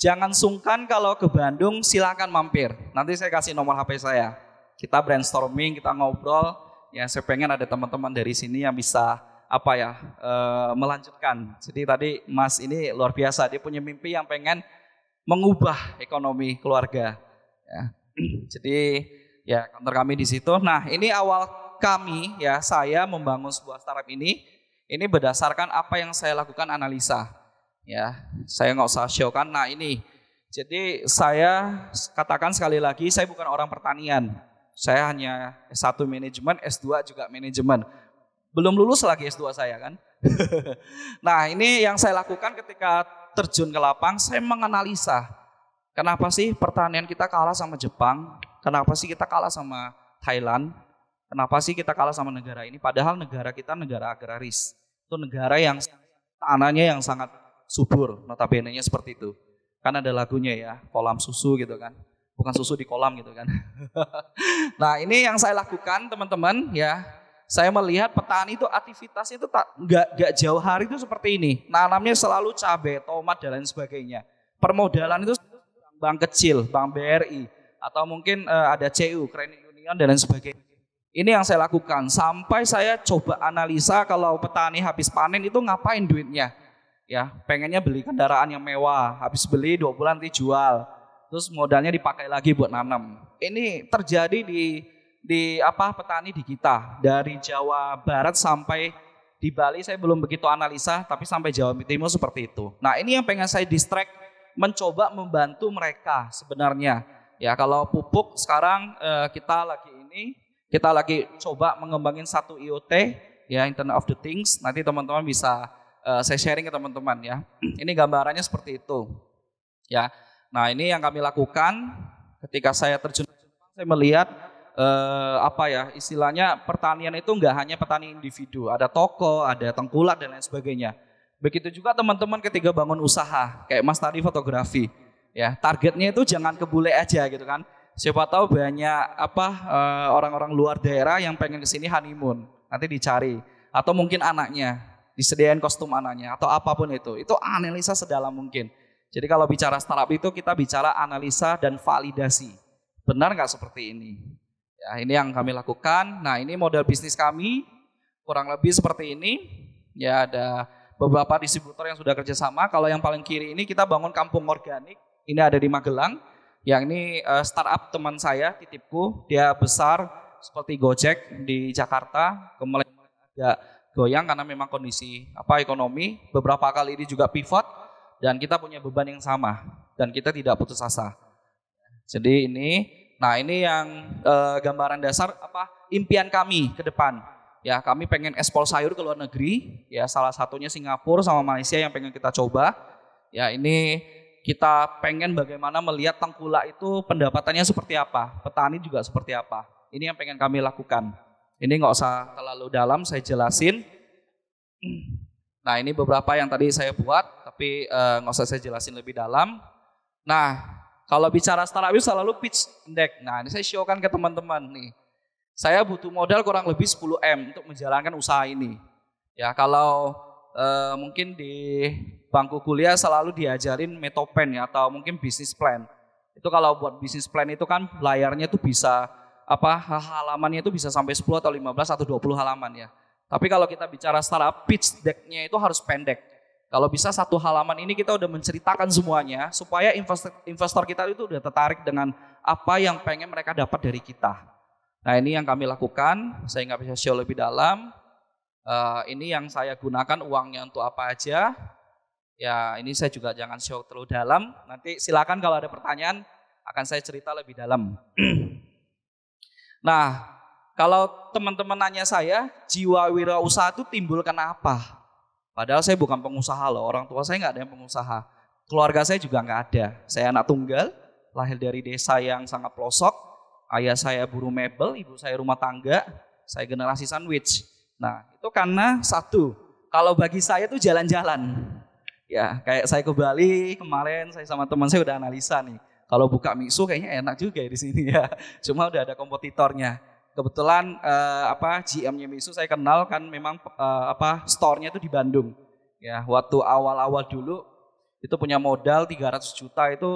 jangan sungkan kalau ke Bandung silakan mampir. Nanti saya kasih nomor HP saya. Kita brainstorming, kita ngobrol. Ya, saya pengen ada teman-teman dari sini yang bisa apa ya uh, melanjutkan. Jadi tadi Mas ini luar biasa, dia punya mimpi yang pengen mengubah ekonomi keluarga. Ya. Jadi ya kantor kami di situ. Nah ini awal kami ya saya membangun sebuah startup ini. Ini berdasarkan apa yang saya lakukan analisa. Ya, saya nggak usah show kan. Nah ini, jadi saya katakan sekali lagi, saya bukan orang pertanian. Saya hanya satu manajemen, S2 juga manajemen. Belum lulus lagi S2 saya kan. nah ini yang saya lakukan ketika terjun ke lapang, saya menganalisa. Kenapa sih pertanian kita kalah sama Jepang? Kenapa sih kita kalah sama Thailand? Kenapa sih kita kalah sama negara ini? Padahal negara kita negara agraris. Itu negara yang tanahnya yang sangat subur, notabene-nya seperti itu. Kan ada lagunya ya, kolam susu gitu kan bukan susu di kolam gitu kan. nah ini yang saya lakukan teman-teman ya saya melihat petani itu aktivitasnya itu tak nggak nggak jauh hari itu seperti ini. Nanamnya selalu cabai, tomat dan lain sebagainya. Permodalan itu bank kecil, bank BRI atau mungkin uh, ada CU, Credit Union dan lain sebagainya. Ini yang saya lakukan sampai saya coba analisa kalau petani habis panen itu ngapain duitnya. Ya, pengennya beli kendaraan yang mewah, habis beli dua bulan nanti jual. Terus modalnya dipakai lagi buat nanam. Ini terjadi di di apa petani di kita dari Jawa Barat sampai di Bali saya belum begitu analisa tapi sampai Jawa Timur seperti itu. Nah, ini yang pengen saya distract mencoba membantu mereka sebenarnya. Ya, kalau pupuk sekarang eh, kita lagi ini kita lagi coba mengembangin satu IoT ya Internet of the Things. Nanti teman-teman bisa eh, saya sharing ke teman-teman ya. Ini gambarannya seperti itu. Ya. Nah, ini yang kami lakukan ketika saya terjun saya melihat eh, apa ya istilahnya pertanian itu nggak hanya petani individu, ada toko, ada tengkulak dan lain sebagainya. Begitu juga teman-teman ketika bangun usaha, kayak Mas tadi fotografi, ya targetnya itu jangan kebule aja gitu kan. Siapa tahu banyak apa orang eh, orang-orang luar daerah yang pengen kesini honeymoon, nanti dicari atau mungkin anaknya disediain kostum anaknya atau apapun itu. Itu analisa sedalam mungkin. Jadi kalau bicara startup itu kita bicara analisa dan validasi. Benar nggak seperti ini? Ya, ini yang kami lakukan. Nah, ini model bisnis kami kurang lebih seperti ini. Ya, ada beberapa distributor yang sudah kerjasama. Kalau yang paling kiri ini kita bangun kampung organik. Ini ada di Magelang. Yang ini eh, startup teman saya, titipku. Dia besar seperti Gojek di Jakarta. Kemudian agak goyang karena memang kondisi apa ekonomi. Beberapa kali ini juga pivot dan kita punya beban yang sama dan kita tidak putus asa. Jadi ini Nah, ini yang eh, gambaran dasar apa impian kami ke depan. Ya, kami pengen ekspor sayur ke luar negeri, ya salah satunya Singapura sama Malaysia yang pengen kita coba. Ya, ini kita pengen bagaimana melihat tangkula itu pendapatannya seperti apa, petani juga seperti apa. Ini yang pengen kami lakukan. Ini nggak usah terlalu dalam, saya jelasin. Nah, ini beberapa yang tadi saya buat, tapi nggak eh, nggak usah saya jelasin lebih dalam. Nah, kalau bicara startup itu selalu pitch deck. Nah ini saya showkan ke teman-teman nih. Saya butuh modal kurang lebih 10M untuk menjalankan usaha ini. Ya kalau eh, mungkin di bangku kuliah selalu diajarin metopen ya atau mungkin bisnis plan. Itu kalau buat bisnis plan itu kan layarnya itu bisa apa halamannya itu bisa sampai 10 atau 15 atau 20 halaman ya. Tapi kalau kita bicara startup pitch deck-nya itu harus pendek. Kalau bisa satu halaman ini kita udah menceritakan semuanya supaya investor, investor kita itu udah tertarik dengan apa yang pengen mereka dapat dari kita. Nah ini yang kami lakukan, saya nggak bisa show lebih dalam. Uh, ini yang saya gunakan uangnya untuk apa aja. Ya ini saya juga jangan show terlalu dalam. Nanti silakan kalau ada pertanyaan akan saya cerita lebih dalam. nah kalau teman-teman nanya saya, jiwa wirausaha itu timbul kenapa? Padahal saya bukan pengusaha loh, orang tua saya nggak ada yang pengusaha. Keluarga saya juga nggak ada. Saya anak tunggal, lahir dari desa yang sangat pelosok. Ayah saya buru mebel, ibu saya rumah tangga, saya generasi sandwich. Nah, itu karena satu, kalau bagi saya itu jalan-jalan. Ya, kayak saya ke Bali kemarin, saya sama teman saya udah analisa nih. Kalau buka mixu kayaknya enak juga ya di sini ya. Cuma udah ada kompetitornya kebetulan uh, apa GM-nya Misu saya kenal kan memang uh, apa store-nya itu di Bandung. Ya, waktu awal-awal dulu itu punya modal 300 juta itu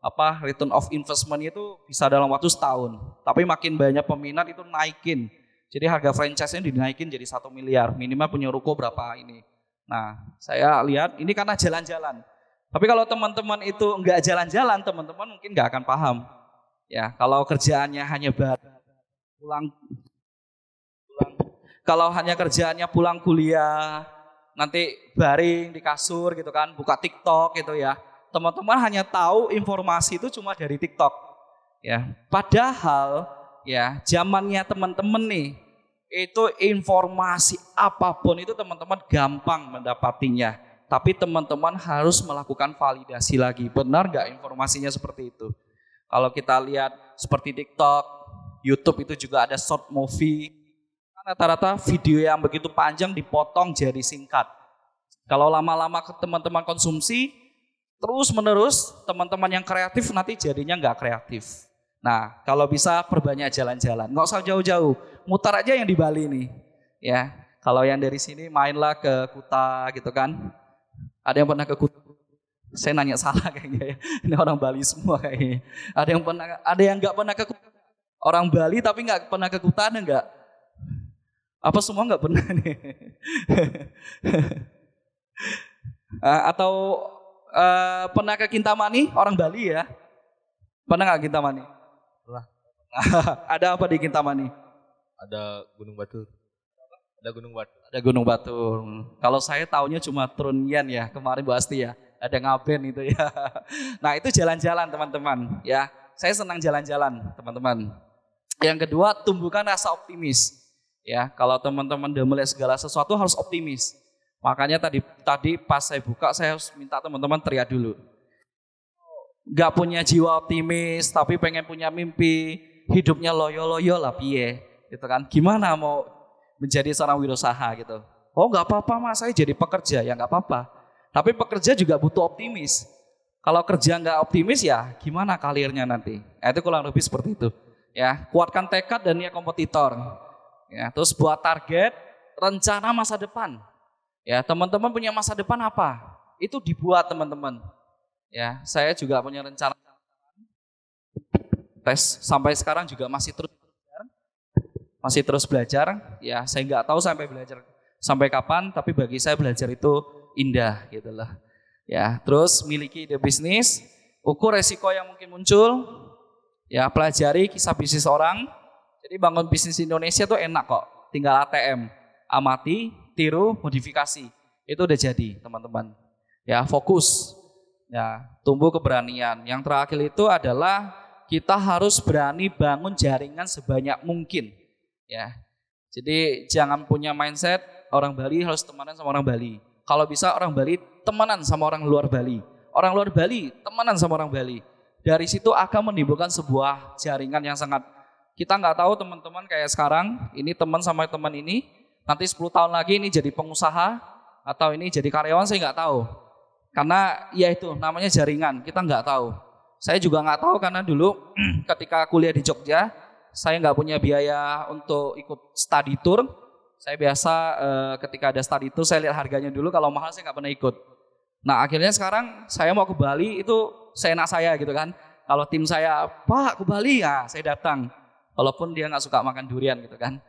apa return of investment itu bisa dalam waktu setahun. Tapi makin banyak peminat itu naikin. Jadi harga franchise-nya dinaikin jadi satu miliar. Minimal punya ruko berapa ini. Nah, saya lihat ini karena jalan-jalan. Tapi kalau teman-teman itu enggak jalan-jalan, teman-teman mungkin enggak akan paham. Ya, kalau kerjaannya hanya badan pulang pulang kalau hanya kerjaannya pulang kuliah nanti baring di kasur gitu kan buka TikTok gitu ya teman-teman hanya tahu informasi itu cuma dari TikTok ya padahal ya zamannya teman-teman nih itu informasi apapun itu teman-teman gampang mendapatinya tapi teman-teman harus melakukan validasi lagi benar nggak informasinya seperti itu kalau kita lihat seperti TikTok YouTube itu juga ada short movie. rata-rata video yang begitu panjang dipotong jadi singkat. Kalau lama-lama ke teman-teman konsumsi, terus menerus teman-teman yang kreatif nanti jadinya nggak kreatif. Nah, kalau bisa perbanyak jalan-jalan. Nggak usah jauh-jauh, mutar aja yang di Bali ini. Ya, kalau yang dari sini mainlah ke Kuta gitu kan. Ada yang pernah ke Kuta? Saya nanya salah kayaknya ya. Ini orang Bali semua kayaknya. Ada yang pernah, ada yang nggak pernah ke Kuta? Orang Bali tapi nggak pernah ke Kutan enggak? Apa semua nggak pernah nih? Eh, atau uh, pernah ke Kintamani orang Bali ya? Pernah nggak Kintamani? Pernah. ada apa di Kintamani? Ada Gunung Batur. Ada Gunung Batur. Ada Gunung Batur. Kalau saya taunya cuma Trunyan ya, kemarin Bu Asti ya. Ada ngaben itu ya. Nah itu jalan-jalan teman-teman ya. Saya senang jalan-jalan teman-teman. Yang kedua, tumbuhkan rasa optimis. Ya, kalau teman-teman udah mulai segala sesuatu harus optimis. Makanya tadi tadi pas saya buka saya harus minta teman-teman teriak dulu. Gak punya jiwa optimis tapi pengen punya mimpi, hidupnya loyo-loyo lah piye gitu kan. Gimana mau menjadi seorang wirausaha gitu. Oh nggak apa-apa mas, saya jadi pekerja ya nggak apa-apa. Tapi pekerja juga butuh optimis. Kalau kerja nggak optimis ya gimana karirnya nanti? Nah, itu kurang lebih seperti itu ya kuatkan tekad dan niat kompetitor ya terus buat target rencana masa depan ya teman-teman punya masa depan apa itu dibuat teman-teman ya saya juga punya rencana tes sampai sekarang juga masih terus belajar masih terus belajar ya saya nggak tahu sampai belajar sampai kapan tapi bagi saya belajar itu indah gitu loh ya terus miliki ide bisnis ukur resiko yang mungkin muncul Ya, pelajari kisah bisnis orang. Jadi bangun bisnis Indonesia tuh enak kok. Tinggal ATM, amati, tiru, modifikasi. Itu udah jadi, teman-teman. Ya, fokus. Ya, tumbuh keberanian. Yang terakhir itu adalah kita harus berani bangun jaringan sebanyak mungkin. Ya. Jadi jangan punya mindset orang Bali harus temenan sama orang Bali. Kalau bisa orang Bali temenan sama orang luar Bali. Orang luar Bali temenan sama orang Bali dari situ akan menimbulkan sebuah jaringan yang sangat kita nggak tahu teman-teman kayak sekarang ini teman sama teman ini nanti 10 tahun lagi ini jadi pengusaha atau ini jadi karyawan saya nggak tahu karena ya itu namanya jaringan kita nggak tahu saya juga nggak tahu karena dulu ketika kuliah di Jogja saya nggak punya biaya untuk ikut study tour saya biasa eh, ketika ada study tour saya lihat harganya dulu kalau mahal saya nggak pernah ikut Nah akhirnya sekarang saya mau ke Bali itu seenak saya gitu kan. Kalau tim saya, Pak ke Bali ya saya datang. Walaupun dia nggak suka makan durian gitu kan.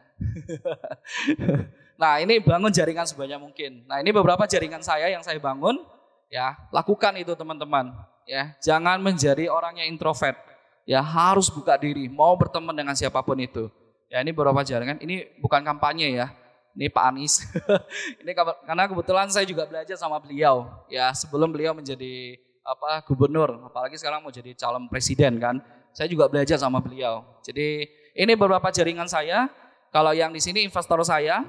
nah ini bangun jaringan sebanyak mungkin. Nah ini beberapa jaringan saya yang saya bangun. Ya lakukan itu teman-teman. Ya jangan menjadi orang yang introvert. Ya harus buka diri, mau berteman dengan siapapun itu. Ya ini beberapa jaringan. Ini bukan kampanye ya ini Pak Anies. ini karena kebetulan saya juga belajar sama beliau ya sebelum beliau menjadi apa gubernur, apalagi sekarang mau jadi calon presiden kan. Saya juga belajar sama beliau. Jadi ini beberapa jaringan saya. Kalau yang di sini investor saya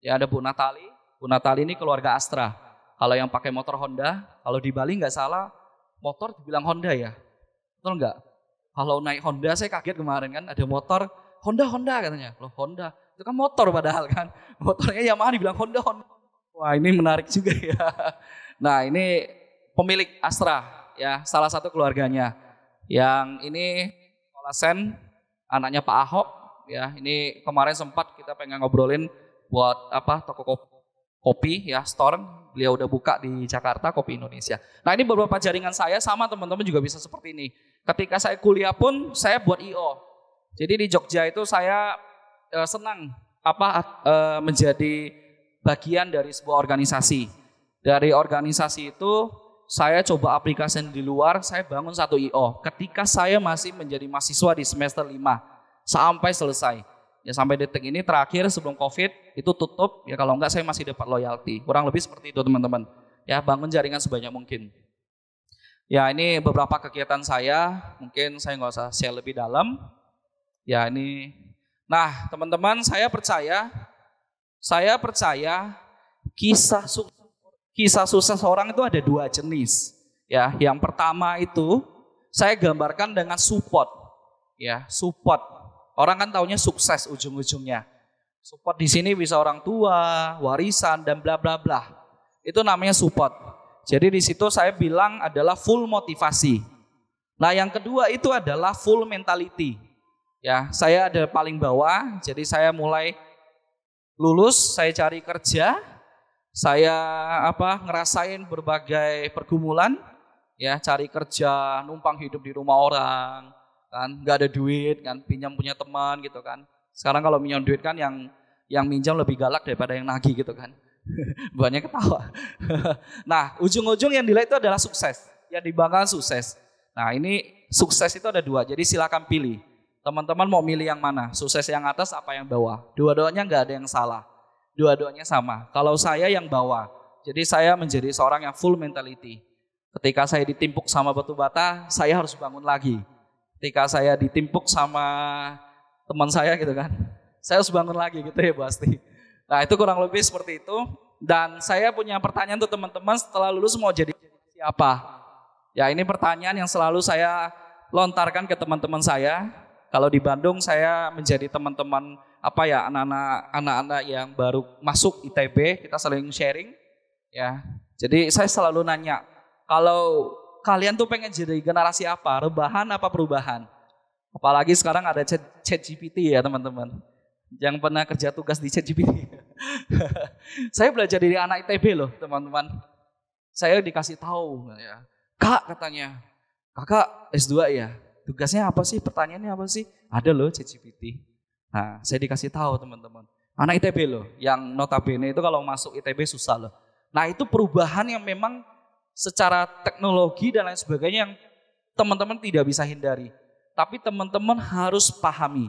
ya ada Bu Natali. Bu Natali ini keluarga Astra. Kalau yang pakai motor Honda, kalau di Bali nggak salah motor dibilang Honda ya. Betul nggak? Kalau naik Honda saya kaget kemarin kan ada motor Honda Honda katanya. Loh Honda, itu kan motor padahal kan. Motornya Yamaha dibilang Honda, Honda. Wah ini menarik juga ya. Nah ini pemilik Astra ya, salah satu keluarganya. Yang ini Sen, anaknya Pak Ahok. Ya, ini kemarin sempat kita pengen ngobrolin buat apa toko kopi, kopi ya store beliau udah buka di Jakarta Kopi Indonesia. Nah ini beberapa jaringan saya sama teman-teman juga bisa seperti ini. Ketika saya kuliah pun saya buat IO. Jadi di Jogja itu saya uh, senang apa uh, menjadi bagian dari sebuah organisasi. Dari organisasi itu saya coba aplikasi di luar, saya bangun satu IO. Ketika saya masih menjadi mahasiswa di semester 5 sampai selesai. Ya sampai detik ini terakhir sebelum Covid itu tutup, ya kalau enggak saya masih dapat loyalty. Kurang lebih seperti itu teman-teman. Ya bangun jaringan sebanyak mungkin. Ya ini beberapa kegiatan saya, mungkin saya nggak usah share lebih dalam. Ya ini Nah, teman-teman, saya percaya, saya percaya kisah sukses, kisah sukses orang itu ada dua jenis. Ya, yang pertama itu saya gambarkan dengan support. Ya, support. Orang kan taunya sukses ujung-ujungnya. Support di sini bisa orang tua, warisan dan bla bla bla. Itu namanya support. Jadi di situ saya bilang adalah full motivasi. Nah, yang kedua itu adalah full mentality. Ya, saya ada paling bawah, jadi saya mulai lulus, saya cari kerja, saya apa ngerasain berbagai pergumulan, ya cari kerja, numpang hidup di rumah orang, kan nggak ada duit, kan pinjam punya teman gitu kan. Sekarang kalau pinjam duit kan yang yang minjam lebih galak daripada yang nagih gitu kan. Banyak ketawa. nah, ujung-ujung yang dilihat itu adalah sukses. Yang dibanggakan sukses. Nah, ini sukses itu ada dua. Jadi silakan pilih Teman-teman mau milih yang mana? Sukses yang atas apa yang bawah? Dua-duanya nggak ada yang salah. Dua-duanya sama. Kalau saya yang bawah, jadi saya menjadi seorang yang full mentality. Ketika saya ditimpuk sama batu bata, saya harus bangun lagi. Ketika saya ditimpuk sama teman saya gitu kan, saya harus bangun lagi gitu ya pasti. Nah itu kurang lebih seperti itu. Dan saya punya pertanyaan untuk teman-teman setelah lulus mau jadi siapa? Ya ini pertanyaan yang selalu saya lontarkan ke teman-teman saya. Kalau di Bandung saya menjadi teman-teman apa ya anak-anak anak-anak yang baru masuk ITB, kita saling sharing ya. Jadi saya selalu nanya, kalau kalian tuh pengen jadi generasi apa? Rebahan apa perubahan? Apalagi sekarang ada Chat GPT ya teman-teman. Yang pernah kerja tugas di Chat GPT. saya belajar dari anak ITB loh teman-teman. Saya dikasih tahu ya. Kak katanya, kakak S2 ya tugasnya apa sih? Pertanyaannya apa sih? Ada loh CCTV. Nah, saya dikasih tahu teman-teman. Anak ITB loh, yang notabene itu kalau masuk ITB susah loh. Nah itu perubahan yang memang secara teknologi dan lain sebagainya yang teman-teman tidak bisa hindari. Tapi teman-teman harus pahami.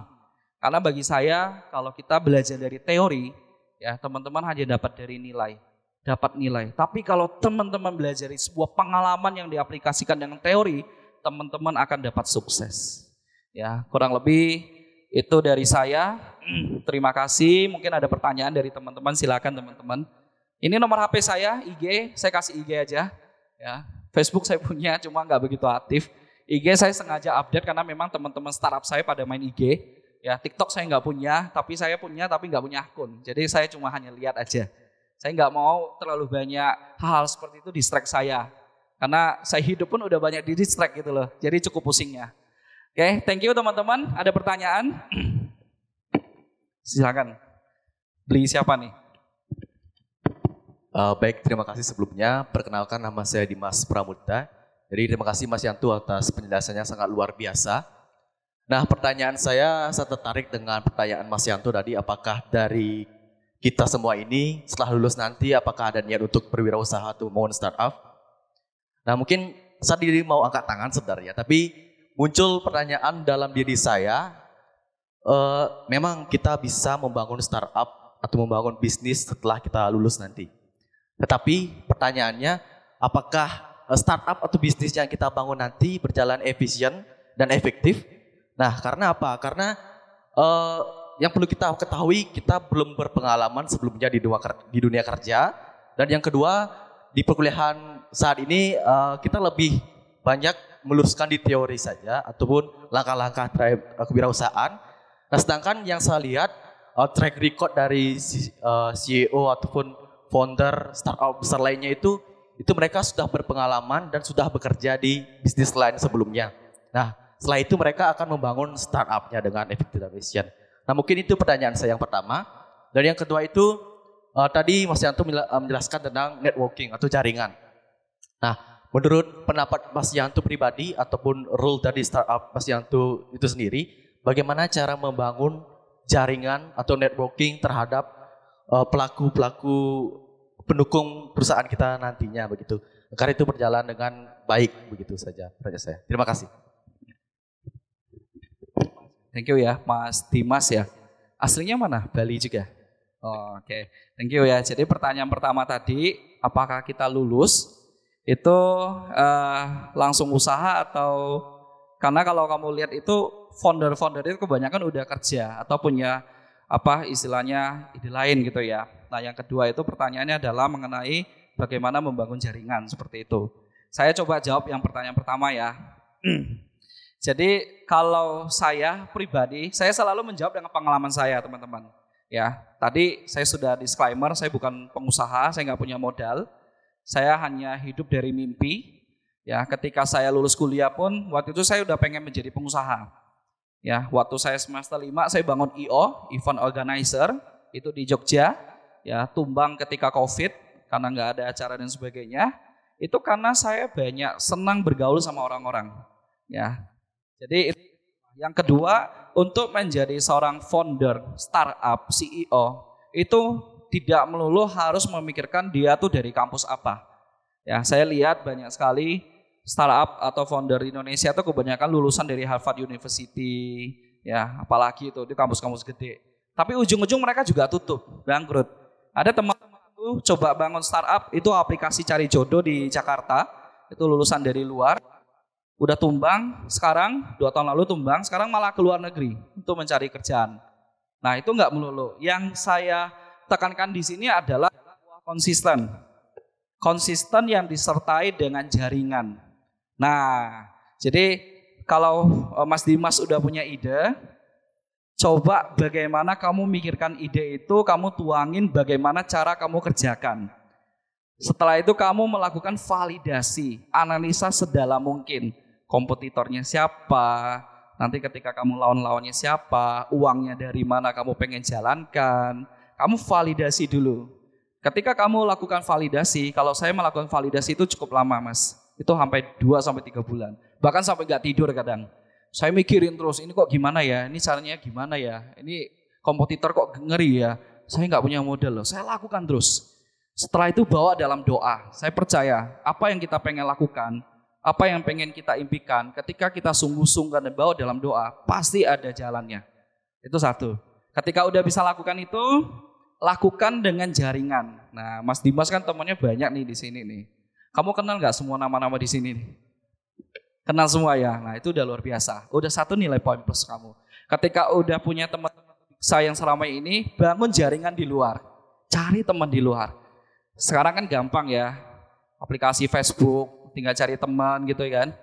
Karena bagi saya kalau kita belajar dari teori, ya teman-teman hanya dapat dari nilai. Dapat nilai. Tapi kalau teman-teman belajar dari sebuah pengalaman yang diaplikasikan dengan teori, teman-teman akan dapat sukses. Ya, kurang lebih itu dari saya. Terima kasih. Mungkin ada pertanyaan dari teman-teman, silakan teman-teman. Ini nomor HP saya, IG, saya kasih IG aja. Ya, Facebook saya punya, cuma nggak begitu aktif. IG saya sengaja update karena memang teman-teman startup saya pada main IG. Ya, TikTok saya nggak punya, tapi saya punya, tapi nggak punya akun. Jadi saya cuma hanya lihat aja. Saya nggak mau terlalu banyak hal-hal seperti itu distract saya karena saya hidup pun udah banyak di distract gitu loh. Jadi cukup pusingnya. Oke, okay, thank you teman-teman. Ada pertanyaan? Silakan. Beli siapa nih? Uh, baik, terima kasih sebelumnya. Perkenalkan nama saya Dimas Pramudita. Jadi terima kasih Mas Yantu atas penjelasannya sangat luar biasa. Nah pertanyaan saya, saya tertarik dengan pertanyaan Mas Yanto tadi, apakah dari kita semua ini setelah lulus nanti apakah ada niat untuk berwirausaha atau mau startup? Nah mungkin saya diri mau angkat tangan sebenarnya, tapi muncul pertanyaan dalam diri saya, e, memang kita bisa membangun startup atau membangun bisnis setelah kita lulus nanti. Tetapi pertanyaannya, apakah eh, startup atau bisnis yang kita bangun nanti berjalan efisien dan efektif? Nah karena apa? Karena e, yang perlu kita ketahui, kita belum berpengalaman sebelumnya di dunia kerja. Dan yang kedua, di perkuliahan saat ini uh, kita lebih banyak meluruskan di teori saja ataupun langkah-langkah kewirausahaan. Nah, sedangkan yang saya lihat uh, track record dari uh, eh, CEO ataupun founder startup besar lainnya itu itu mereka sudah berpengalaman dan sudah bekerja di bisnis lain sebelumnya. Nah, setelah itu mereka akan membangun startupnya dengan effective vision. Nah, mungkin itu pertanyaan saya yang pertama. Dan yang kedua itu uh, tadi Mas Yanto menjelaskan tentang networking atau jaringan. Nah, menurut pendapat Mas Yanto pribadi ataupun rule dari startup Mas Yanto itu sendiri, bagaimana cara membangun jaringan atau networking terhadap eh, pelaku-pelaku uh, pendukung perusahaan kita nantinya begitu. agar itu berjalan dengan baik begitu saja. saya. Terima kasih. Thank you ya, Mas Dimas ya. Aslinya mana? Bali juga. Oh, Oke, okay. thank you ya. Jadi pertanyaan pertama tadi, apakah kita lulus itu uh, langsung usaha atau karena kalau kamu lihat itu founder-founder itu kebanyakan udah kerja atau punya apa istilahnya ide lain gitu ya. Nah yang kedua itu pertanyaannya adalah mengenai bagaimana membangun jaringan seperti itu. Saya coba jawab yang pertanyaan pertama ya. Jadi kalau saya pribadi, saya selalu menjawab dengan pengalaman saya teman-teman. Ya, tadi saya sudah disclaimer, saya bukan pengusaha, saya nggak punya modal saya hanya hidup dari mimpi. Ya, ketika saya lulus kuliah pun waktu itu saya udah pengen menjadi pengusaha. Ya, waktu saya semester 5 saya bangun IO, event organizer, itu di Jogja. Ya, tumbang ketika Covid karena nggak ada acara dan sebagainya. Itu karena saya banyak senang bergaul sama orang-orang. Ya. Jadi yang kedua, untuk menjadi seorang founder, startup, CEO, itu tidak melulu harus memikirkan dia tuh dari kampus apa. Ya, saya lihat banyak sekali startup atau founder Indonesia itu kebanyakan lulusan dari Harvard University, ya, apalagi itu di kampus-kampus gede. Tapi ujung-ujung mereka juga tutup, bangkrut. Ada teman-teman aku coba bangun startup itu aplikasi cari jodoh di Jakarta, itu lulusan dari luar, udah tumbang, sekarang dua tahun lalu tumbang, sekarang malah ke luar negeri untuk mencari kerjaan. Nah itu nggak melulu. Yang saya tekankan di sini adalah konsisten. Konsisten yang disertai dengan jaringan. Nah, jadi kalau eh, Mas Dimas udah punya ide, coba bagaimana kamu mikirkan ide itu, kamu tuangin bagaimana cara kamu kerjakan. Setelah itu kamu melakukan validasi, analisa sedalam mungkin. Kompetitornya siapa, nanti ketika kamu lawan-lawannya siapa, uangnya dari mana kamu pengen jalankan, kamu validasi dulu. Ketika kamu lakukan validasi, kalau saya melakukan validasi itu cukup lama mas. Itu sampai 2 sampai 3 bulan. Bahkan sampai nggak tidur kadang. Saya mikirin terus, ini kok gimana ya, ini caranya gimana ya, ini kompetitor kok ngeri ya. Saya nggak punya modal, loh, saya lakukan terus. Setelah itu bawa dalam doa. Saya percaya, apa yang kita pengen lakukan, apa yang pengen kita impikan, ketika kita sungguh-sungguh dan bawa dalam doa, pasti ada jalannya. Itu satu. Ketika udah bisa lakukan itu, lakukan dengan jaringan. Nah, Mas Dimas kan temannya banyak nih di sini nih. Kamu kenal nggak semua nama-nama di sini? Nih? Kenal semua ya. Nah, itu udah luar biasa. Udah satu nilai poin plus kamu. Ketika udah punya teman saya yang selama ini, bangun jaringan di luar. Cari teman di luar. Sekarang kan gampang ya. Aplikasi Facebook, tinggal cari teman gitu kan.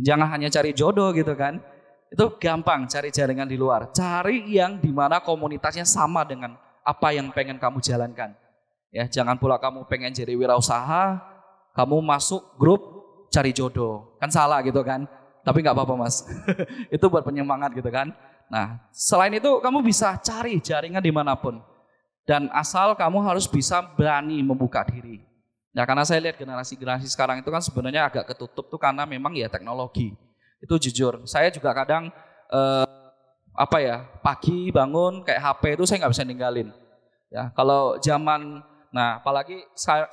Jangan hanya cari jodoh gitu kan. Itu gampang cari jaringan di luar. Cari yang dimana komunitasnya sama dengan apa yang pengen kamu jalankan. Ya, jangan pula kamu pengen jadi wirausaha, kamu masuk grup cari jodoh. Kan salah gitu kan. Tapi nggak apa-apa mas, itu buat penyemangat gitu kan. Nah, selain itu kamu bisa cari jaringan dimanapun. Dan asal kamu harus bisa berani membuka diri. Nah, karena saya lihat generasi-generasi sekarang itu kan sebenarnya agak ketutup tuh karena memang ya teknologi. Itu jujur, saya juga kadang eh, apa ya pagi bangun kayak HP itu saya nggak bisa ninggalin. Ya kalau zaman nah apalagi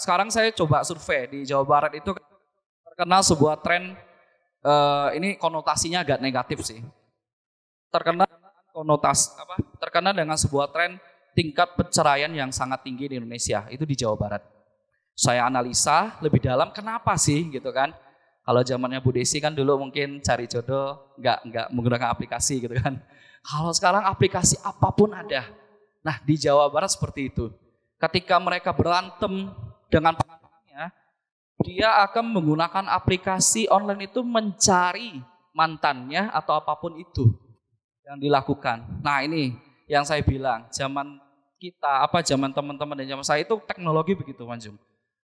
sekarang saya coba survei di Jawa Barat itu terkenal sebuah tren eh, ini konotasinya agak negatif sih. Terkenal konotas apa terkenal dengan sebuah tren tingkat perceraian yang sangat tinggi di Indonesia itu di Jawa Barat. Saya analisa lebih dalam kenapa sih gitu kan? Kalau zamannya Bu Desi kan dulu mungkin cari jodoh nggak nggak menggunakan aplikasi gitu kan. Kalau sekarang aplikasi apapun ada. Nah di Jawa Barat seperti itu. Ketika mereka berantem dengan pasangannya, dia akan menggunakan aplikasi online itu mencari mantannya atau apapun itu yang dilakukan. Nah ini yang saya bilang, zaman kita, apa zaman teman-teman dan zaman saya itu teknologi begitu Manjung.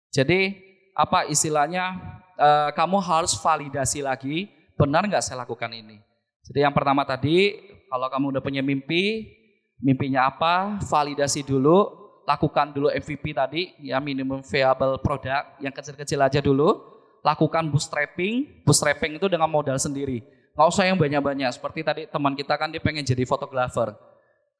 Jadi apa istilahnya, e, kamu harus validasi lagi, benar nggak saya lakukan ini. Jadi yang pertama tadi kalau kamu udah punya mimpi, mimpinya apa, validasi dulu, lakukan dulu MVP tadi, ya minimum viable product yang kecil-kecil aja dulu. Lakukan bootstrapping, bootstrapping itu dengan modal sendiri. Nggak usah yang banyak-banyak, seperti tadi teman kita kan dia pengen jadi fotografer.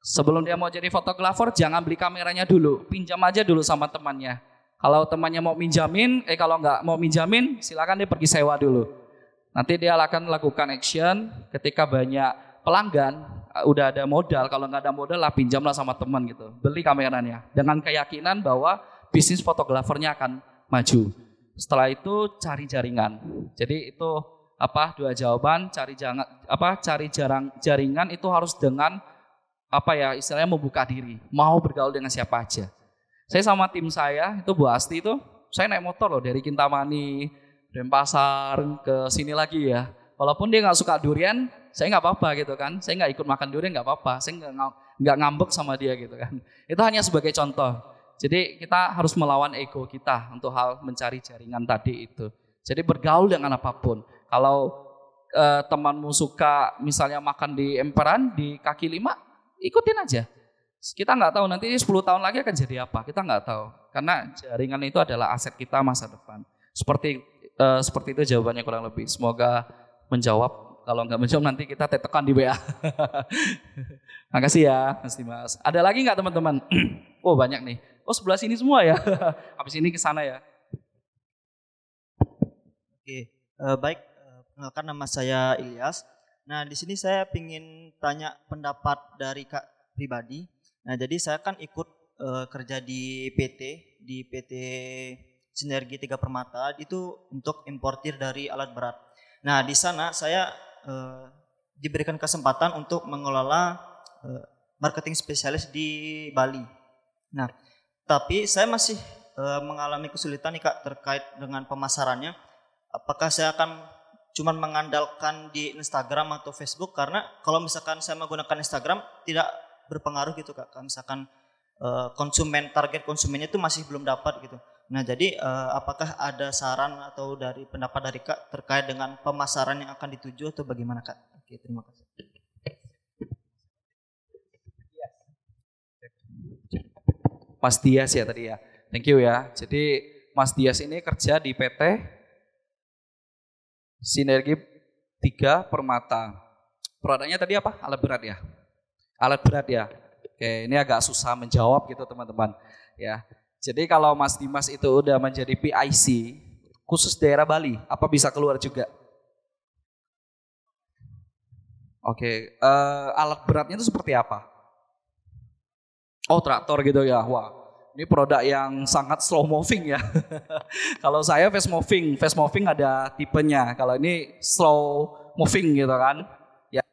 Sebelum dia mau jadi fotografer, jangan beli kameranya dulu, pinjam aja dulu sama temannya. Kalau temannya mau minjamin, eh kalau nggak mau minjamin, silakan dia pergi sewa dulu. Nanti dia akan lakukan action ketika banyak pelanggan eh, udah ada modal kalau nggak ada modal lah pinjamlah sama teman gitu beli kameranya dengan keyakinan bahwa bisnis fotografernya akan maju setelah itu cari jaringan jadi itu apa dua jawaban cari jangan apa cari jarang jaringan itu harus dengan apa ya istilahnya membuka diri mau bergaul dengan siapa aja saya sama tim saya itu Bu Asti itu saya naik motor loh dari Kintamani Denpasar ke sini lagi ya walaupun dia nggak suka durian saya nggak apa-apa gitu kan. Saya nggak ikut makan durian nggak apa-apa. Saya nggak ngambek sama dia gitu kan. Itu hanya sebagai contoh. Jadi kita harus melawan ego kita untuk hal mencari jaringan tadi itu. Jadi bergaul dengan apapun. Kalau eh, temanmu suka misalnya makan di emperan di kaki lima, ikutin aja. Kita nggak tahu nanti 10 tahun lagi akan jadi apa. Kita nggak tahu karena jaringan itu adalah aset kita masa depan. Seperti eh, seperti itu jawabannya kurang lebih. Semoga menjawab kalau nggak menjawab nanti kita tekan di WA. Makasih ya Mas Dimas. Ada lagi nggak teman-teman? oh banyak nih. Oh sebelah sini semua ya. Habis ini ke sana ya. Oke, uh, baik. Eh, perkenalkan nama saya Ilyas. Nah di sini saya ingin tanya pendapat dari kak pribadi. Nah jadi saya kan ikut uh, kerja di PT di PT Sinergi Tiga Permata itu untuk importir dari alat berat. Nah, di sana saya Eh, diberikan kesempatan untuk mengelola uh, marketing spesialis di Bali. Nah, tapi saya masih uh, mengalami kesulitan nih Kak terkait dengan pemasarannya. Apakah saya akan cuma mengandalkan di Instagram atau Facebook karena kalau misalkan saya menggunakan Instagram tidak berpengaruh gitu Kak. Misalkan uh, konsumen target konsumennya itu masih belum dapat gitu. Nah, jadi uh, apakah ada saran atau dari pendapat dari Kak terkait dengan pemasaran yang akan dituju atau bagaimana Kak? Oke, terima kasih. Mas Dias ya tadi ya. Thank you ya. Jadi Mas Dias ini kerja di PT Sinergi 3 Permata. Produknya tadi apa? Alat berat ya. Alat berat ya. Oke, ini agak susah menjawab gitu teman-teman. Ya. Jadi kalau Mas Dimas itu udah menjadi PIC, khusus daerah Bali, apa bisa keluar juga? Oke, uh, alat beratnya itu seperti apa? Oh traktor gitu ya, wah ini produk yang sangat slow moving ya. kalau saya fast moving, fast moving ada tipenya, kalau ini slow moving gitu kan. Ya,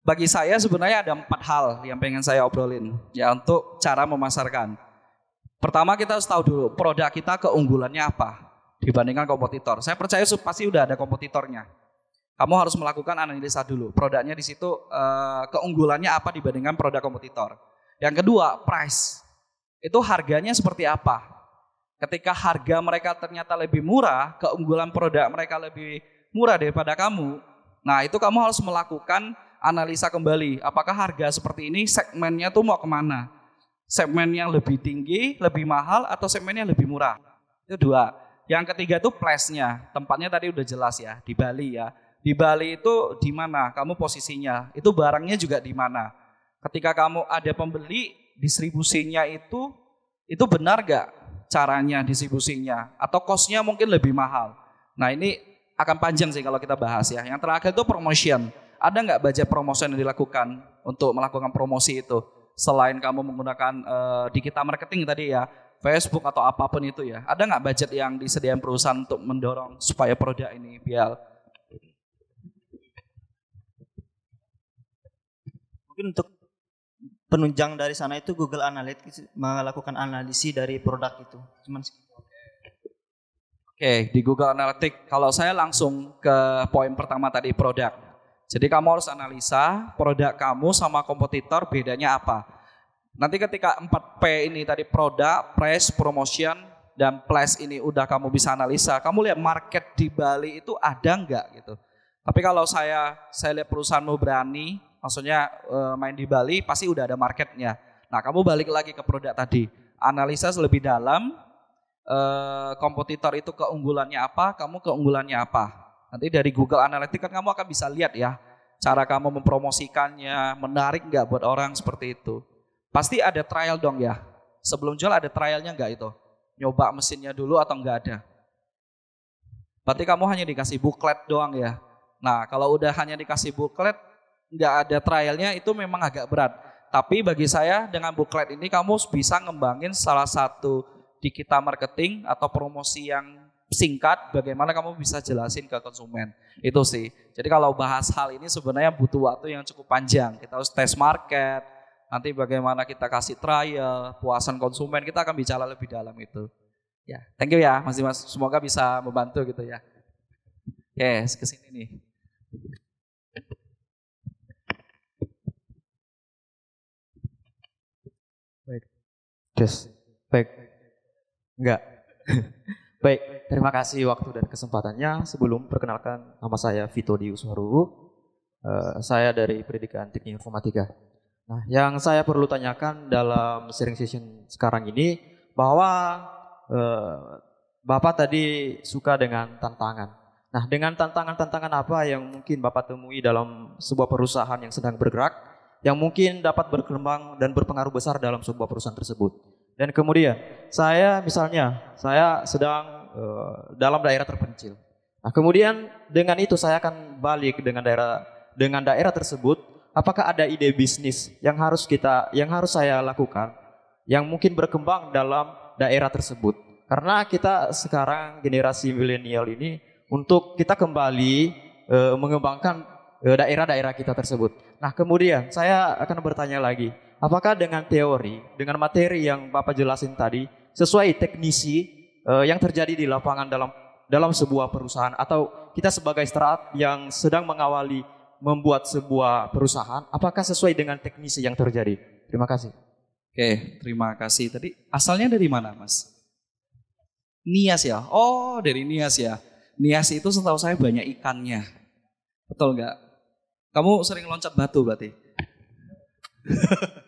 bagi saya sebenarnya ada empat hal yang pengen saya obrolin ya untuk cara memasarkan. Pertama kita harus tahu dulu produk kita keunggulannya apa dibandingkan kompetitor. Saya percaya pasti sudah ada kompetitornya. Kamu harus melakukan analisa dulu produknya di situ eh, keunggulannya apa dibandingkan produk kompetitor. Yang kedua price itu harganya seperti apa. Ketika harga mereka ternyata lebih murah, keunggulan produk mereka lebih murah daripada kamu. Nah itu kamu harus melakukan analisa kembali apakah harga seperti ini segmennya tuh mau kemana Segmen yang lebih tinggi, lebih mahal, atau segmen yang lebih murah. Itu dua. Yang ketiga itu place-nya. Tempatnya tadi udah jelas ya, di Bali ya. Di Bali itu di mana kamu posisinya? Itu barangnya juga di mana? Ketika kamu ada pembeli, distribusinya itu itu benar gak caranya distribusinya atau cost-nya mungkin lebih mahal. Nah ini akan panjang sih kalau kita bahas ya. Yang terakhir itu promotion. Ada nggak budget promotion yang dilakukan untuk melakukan promosi itu? selain kamu menggunakan uh, digital marketing tadi ya, Facebook atau apapun itu ya, ada nggak budget yang disediakan perusahaan untuk mendorong supaya produk ini biar mungkin untuk penunjang dari sana itu Google Analytics melakukan analisis dari produk itu. Cuman Oke, okay, di Google Analytics kalau saya langsung ke poin pertama tadi produk. Jadi kamu harus analisa produk kamu sama kompetitor bedanya apa. Nanti ketika 4P ini tadi produk, price, promotion, dan place ini udah kamu bisa analisa. Kamu lihat market di Bali itu ada nggak gitu. Tapi kalau saya saya lihat perusahaanmu berani, maksudnya eh, main di Bali pasti udah ada marketnya. Nah kamu balik lagi ke produk tadi, analisa lebih dalam, eh, kompetitor itu keunggulannya apa, kamu keunggulannya apa Nanti dari Google Analytics kan kamu akan bisa lihat ya, cara kamu mempromosikannya, menarik nggak buat orang seperti itu. Pasti ada trial dong ya. Sebelum jual ada trialnya nggak itu? Nyoba mesinnya dulu atau nggak ada? Berarti kamu hanya dikasih buklet doang ya. Nah kalau udah hanya dikasih buklet, nggak ada trialnya itu memang agak berat. Tapi bagi saya dengan buklet ini kamu bisa ngembangin salah satu di kita marketing atau promosi yang singkat bagaimana kamu bisa jelasin ke konsumen. Itu sih. Jadi kalau bahas hal ini sebenarnya butuh waktu yang cukup panjang. Kita harus tes market, nanti bagaimana kita kasih trial, puasan konsumen, kita akan bicara lebih dalam itu. Ya, thank you ya Mas Dimas. Semoga bisa membantu gitu ya. Yes, kesini nih. Baik. Just baik. Enggak. Baik, terima kasih waktu dan kesempatannya. Sebelum perkenalkan nama saya Vito Dius Uh, eh, saya dari Pendidikan Teknik Informatika. Nah, yang saya perlu tanyakan dalam sharing session sekarang ini bahwa uh, Bapak tadi suka dengan tantangan. Nah, dengan tantangan-tantangan apa yang mungkin Bapak temui dalam sebuah perusahaan yang sedang bergerak, yang mungkin dapat berkembang dan berpengaruh besar dalam sebuah perusahaan tersebut. Dan kemudian saya misalnya saya sedang uh, dalam daerah terpencil. Nah, kemudian dengan itu saya akan balik dengan daerah dengan daerah tersebut. Apakah ada ide bisnis yang harus kita yang harus saya lakukan yang mungkin berkembang dalam daerah tersebut? Karena kita sekarang generasi milenial ini untuk kita kembali e, mengembangkan eh, daerah-daerah kita tersebut. Nah, kemudian saya akan bertanya lagi, Apakah dengan teori, dengan materi yang Bapak jelasin tadi, sesuai teknisi uh, yang terjadi di lapangan dalam dalam sebuah perusahaan atau kita sebagai startup yang sedang mengawali membuat sebuah perusahaan, apakah sesuai dengan teknisi yang terjadi? Terima kasih. Oke, terima kasih. Tadi asalnya dari mana, Mas? Nias ya? Oh, dari Nias ya. Nias itu setahu saya banyak ikannya. Betul nggak? Kamu sering loncat batu berarti?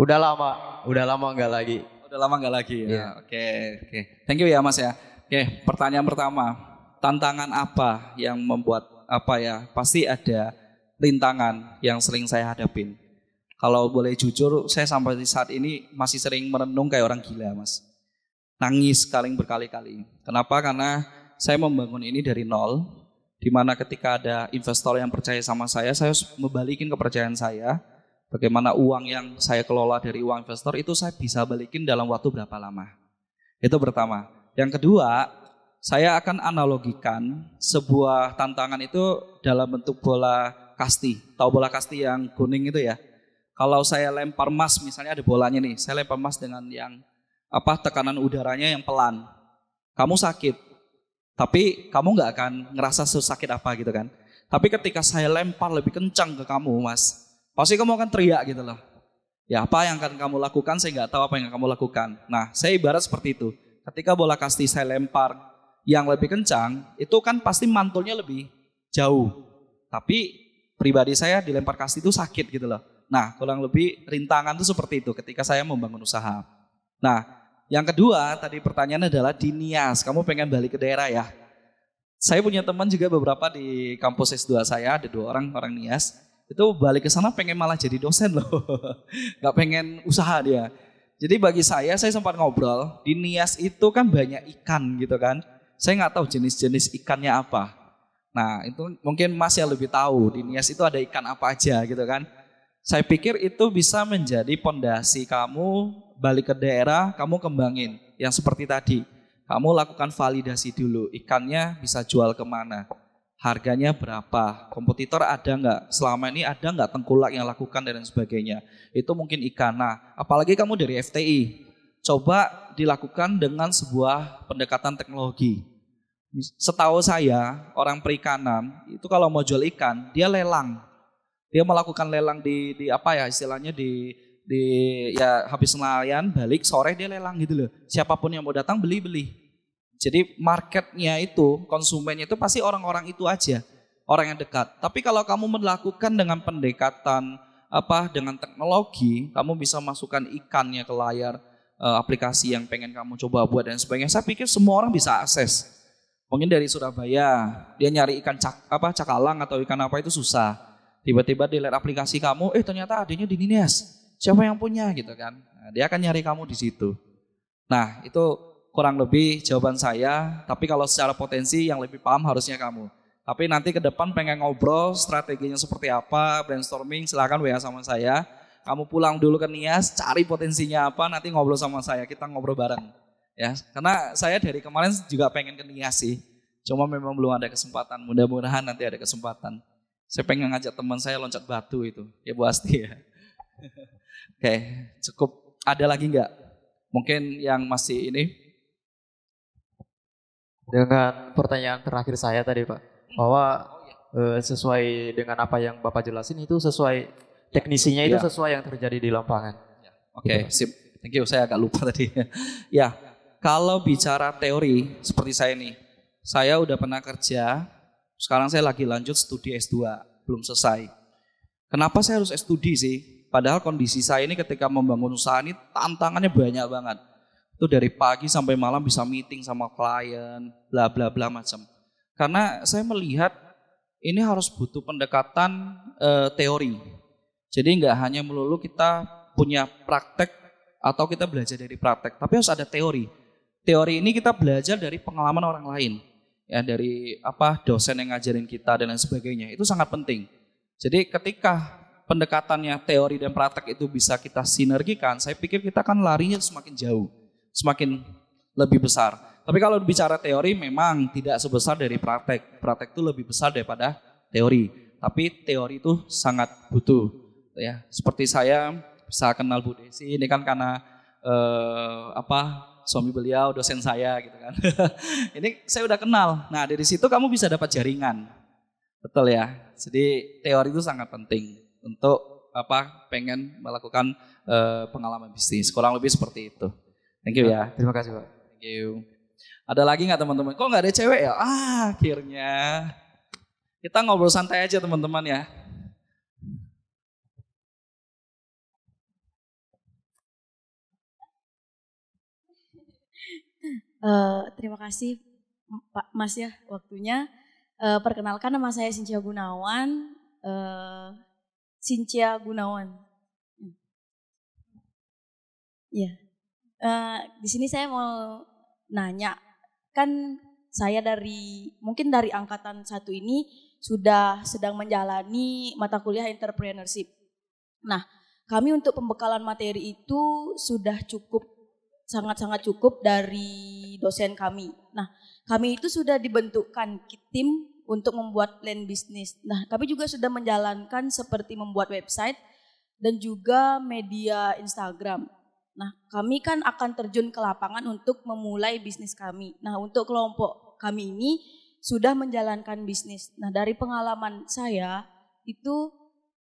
Udah lama, udah lama nggak lagi. Udah lama nggak lagi. Ya. Iya. Oke, yeah. oke. Okay, Thank you ya Mas ya. Oke, pertanyaan pertama. Tantangan apa yang membuat apa ya? Pasti ada rintangan yang sering saya hadapin. Kalau boleh jujur, saya sampai saat ini masih sering merenung kayak orang gila, Mas. Nangis kali berkali-kali. Kenapa? Karena saya membangun ini dari nol, Dimana ketika ada investor yang percaya sama saya, saya harus membalikin kepercayaan saya Bagaimana uang yang saya kelola dari uang investor itu saya bisa balikin dalam waktu berapa lama. Itu pertama. Yang kedua, saya akan analogikan sebuah tantangan itu dalam bentuk bola kasti. Tahu bola kasti yang kuning itu ya? Kalau saya lempar emas, misalnya ada bolanya nih, saya lempar emas dengan yang apa tekanan udaranya yang pelan. Kamu sakit, tapi kamu nggak akan ngerasa sesakit apa gitu kan. Tapi ketika saya lempar lebih kencang ke kamu, Mas, Pasti kamu akan teriak gitu loh. Ya apa yang akan kamu lakukan saya nggak tahu apa yang akan kamu lakukan. Nah saya ibarat seperti itu. Ketika bola kasti saya lempar yang lebih kencang itu kan pasti mantulnya lebih jauh. Tapi pribadi saya dilempar kasti itu sakit gitu loh. Nah kurang lebih rintangan itu seperti itu ketika saya membangun usaha. Nah yang kedua tadi pertanyaannya adalah di Nias Kamu pengen balik ke daerah ya? Saya punya teman juga beberapa di kampus S2 saya, ada dua orang orang nias itu balik ke sana pengen malah jadi dosen loh. Gak pengen usaha dia. Jadi bagi saya, saya sempat ngobrol, di Nias itu kan banyak ikan gitu kan. Saya nggak tahu jenis-jenis ikannya apa. Nah itu mungkin Mas yang lebih tahu, di Nias itu ada ikan apa aja gitu kan. Saya pikir itu bisa menjadi pondasi kamu balik ke daerah, kamu kembangin. Yang seperti tadi, kamu lakukan validasi dulu, ikannya bisa jual kemana harganya berapa, kompetitor ada nggak, selama ini ada nggak tengkulak yang lakukan dan sebagainya. Itu mungkin Ikana, apalagi kamu dari FTI, coba dilakukan dengan sebuah pendekatan teknologi. Setahu saya, orang perikanan itu kalau mau jual ikan, dia lelang. Dia melakukan lelang di, di apa ya istilahnya di di ya habis nelayan balik sore dia lelang gitu loh. Siapapun yang mau datang beli-beli jadi marketnya itu, konsumennya itu pasti orang-orang itu aja, orang yang dekat. Tapi kalau kamu melakukan dengan pendekatan apa dengan teknologi, kamu bisa masukkan ikannya ke layar e, aplikasi yang pengen kamu coba buat dan sebagainya. Saya pikir semua orang bisa akses. Mungkin dari Surabaya, dia nyari ikan cak, apa cakalang atau ikan apa itu susah. Tiba-tiba dia lihat aplikasi kamu, eh ternyata adanya di Nias. Siapa yang punya gitu kan? Nah, dia akan nyari kamu di situ. Nah, itu kurang lebih jawaban saya. Tapi kalau secara potensi yang lebih paham harusnya kamu. Tapi nanti ke depan pengen ngobrol strateginya seperti apa, brainstorming silahkan WA sama saya. Kamu pulang dulu ke Nias, cari potensinya apa, nanti ngobrol sama saya, kita ngobrol bareng. Ya, karena saya dari kemarin juga pengen ke Nias sih. Cuma memang belum ada kesempatan. Mudah-mudahan nanti ada kesempatan. Saya pengen ngajak teman saya loncat batu itu. Ya Bu Asti ya. Oke, cukup. Ada lagi enggak? Mungkin yang masih ini dengan pertanyaan terakhir saya tadi Pak hmm. bahwa eh, sesuai dengan apa yang Bapak jelasin itu sesuai teknisinya itu iya. sesuai yang terjadi di lapangan. Iya. Oke, okay, sip. Thank you. Saya agak lupa tadi. ya, kalau bicara teori seperti saya ini, saya udah pernah kerja, sekarang saya lagi lanjut studi S2, belum selesai. Kenapa saya harus studi sih? Padahal kondisi saya ini ketika membangun usaha ini tantangannya banyak banget itu dari pagi sampai malam bisa meeting sama klien, bla bla bla macam. Karena saya melihat ini harus butuh pendekatan e, teori. Jadi nggak hanya melulu kita punya praktek atau kita belajar dari praktek, tapi harus ada teori. Teori ini kita belajar dari pengalaman orang lain, ya dari apa dosen yang ngajarin kita dan lain sebagainya. Itu sangat penting. Jadi ketika pendekatannya teori dan praktek itu bisa kita sinergikan, saya pikir kita akan larinya semakin jauh semakin lebih besar. Tapi kalau bicara teori memang tidak sebesar dari praktek. Praktek itu lebih besar daripada teori. Tapi teori itu sangat butuh. Ya, seperti saya bisa kenal Bu Desi ini kan karena eh, apa suami beliau dosen saya gitu kan. ini saya udah kenal. Nah dari situ kamu bisa dapat jaringan. Betul ya. Jadi teori itu sangat penting untuk apa pengen melakukan eh, pengalaman bisnis. Kurang lebih seperti itu. Thank you nah, ya. Terima kasih Pak. Thank you. Ada lagi nggak teman-teman? Kok nggak ada cewek ya? Ah, akhirnya. Kita ngobrol santai aja teman-teman ya. Uh, terima kasih Pak Mas ya waktunya. Uh, perkenalkan nama saya Sincia Gunawan. Uh, Gunawan. Hmm. Ya. Yeah. Eh, di sini saya mau nanya, kan saya dari mungkin dari angkatan satu ini sudah sedang menjalani mata kuliah entrepreneurship. Nah, kami untuk pembekalan materi itu sudah cukup sangat-sangat cukup dari dosen kami. Nah, kami itu sudah dibentukkan tim untuk membuat plan bisnis. Nah, kami juga sudah menjalankan seperti membuat website dan juga media Instagram. Nah, kami kan akan terjun ke lapangan untuk memulai bisnis kami. Nah, untuk kelompok kami ini sudah menjalankan bisnis. Nah, dari pengalaman saya itu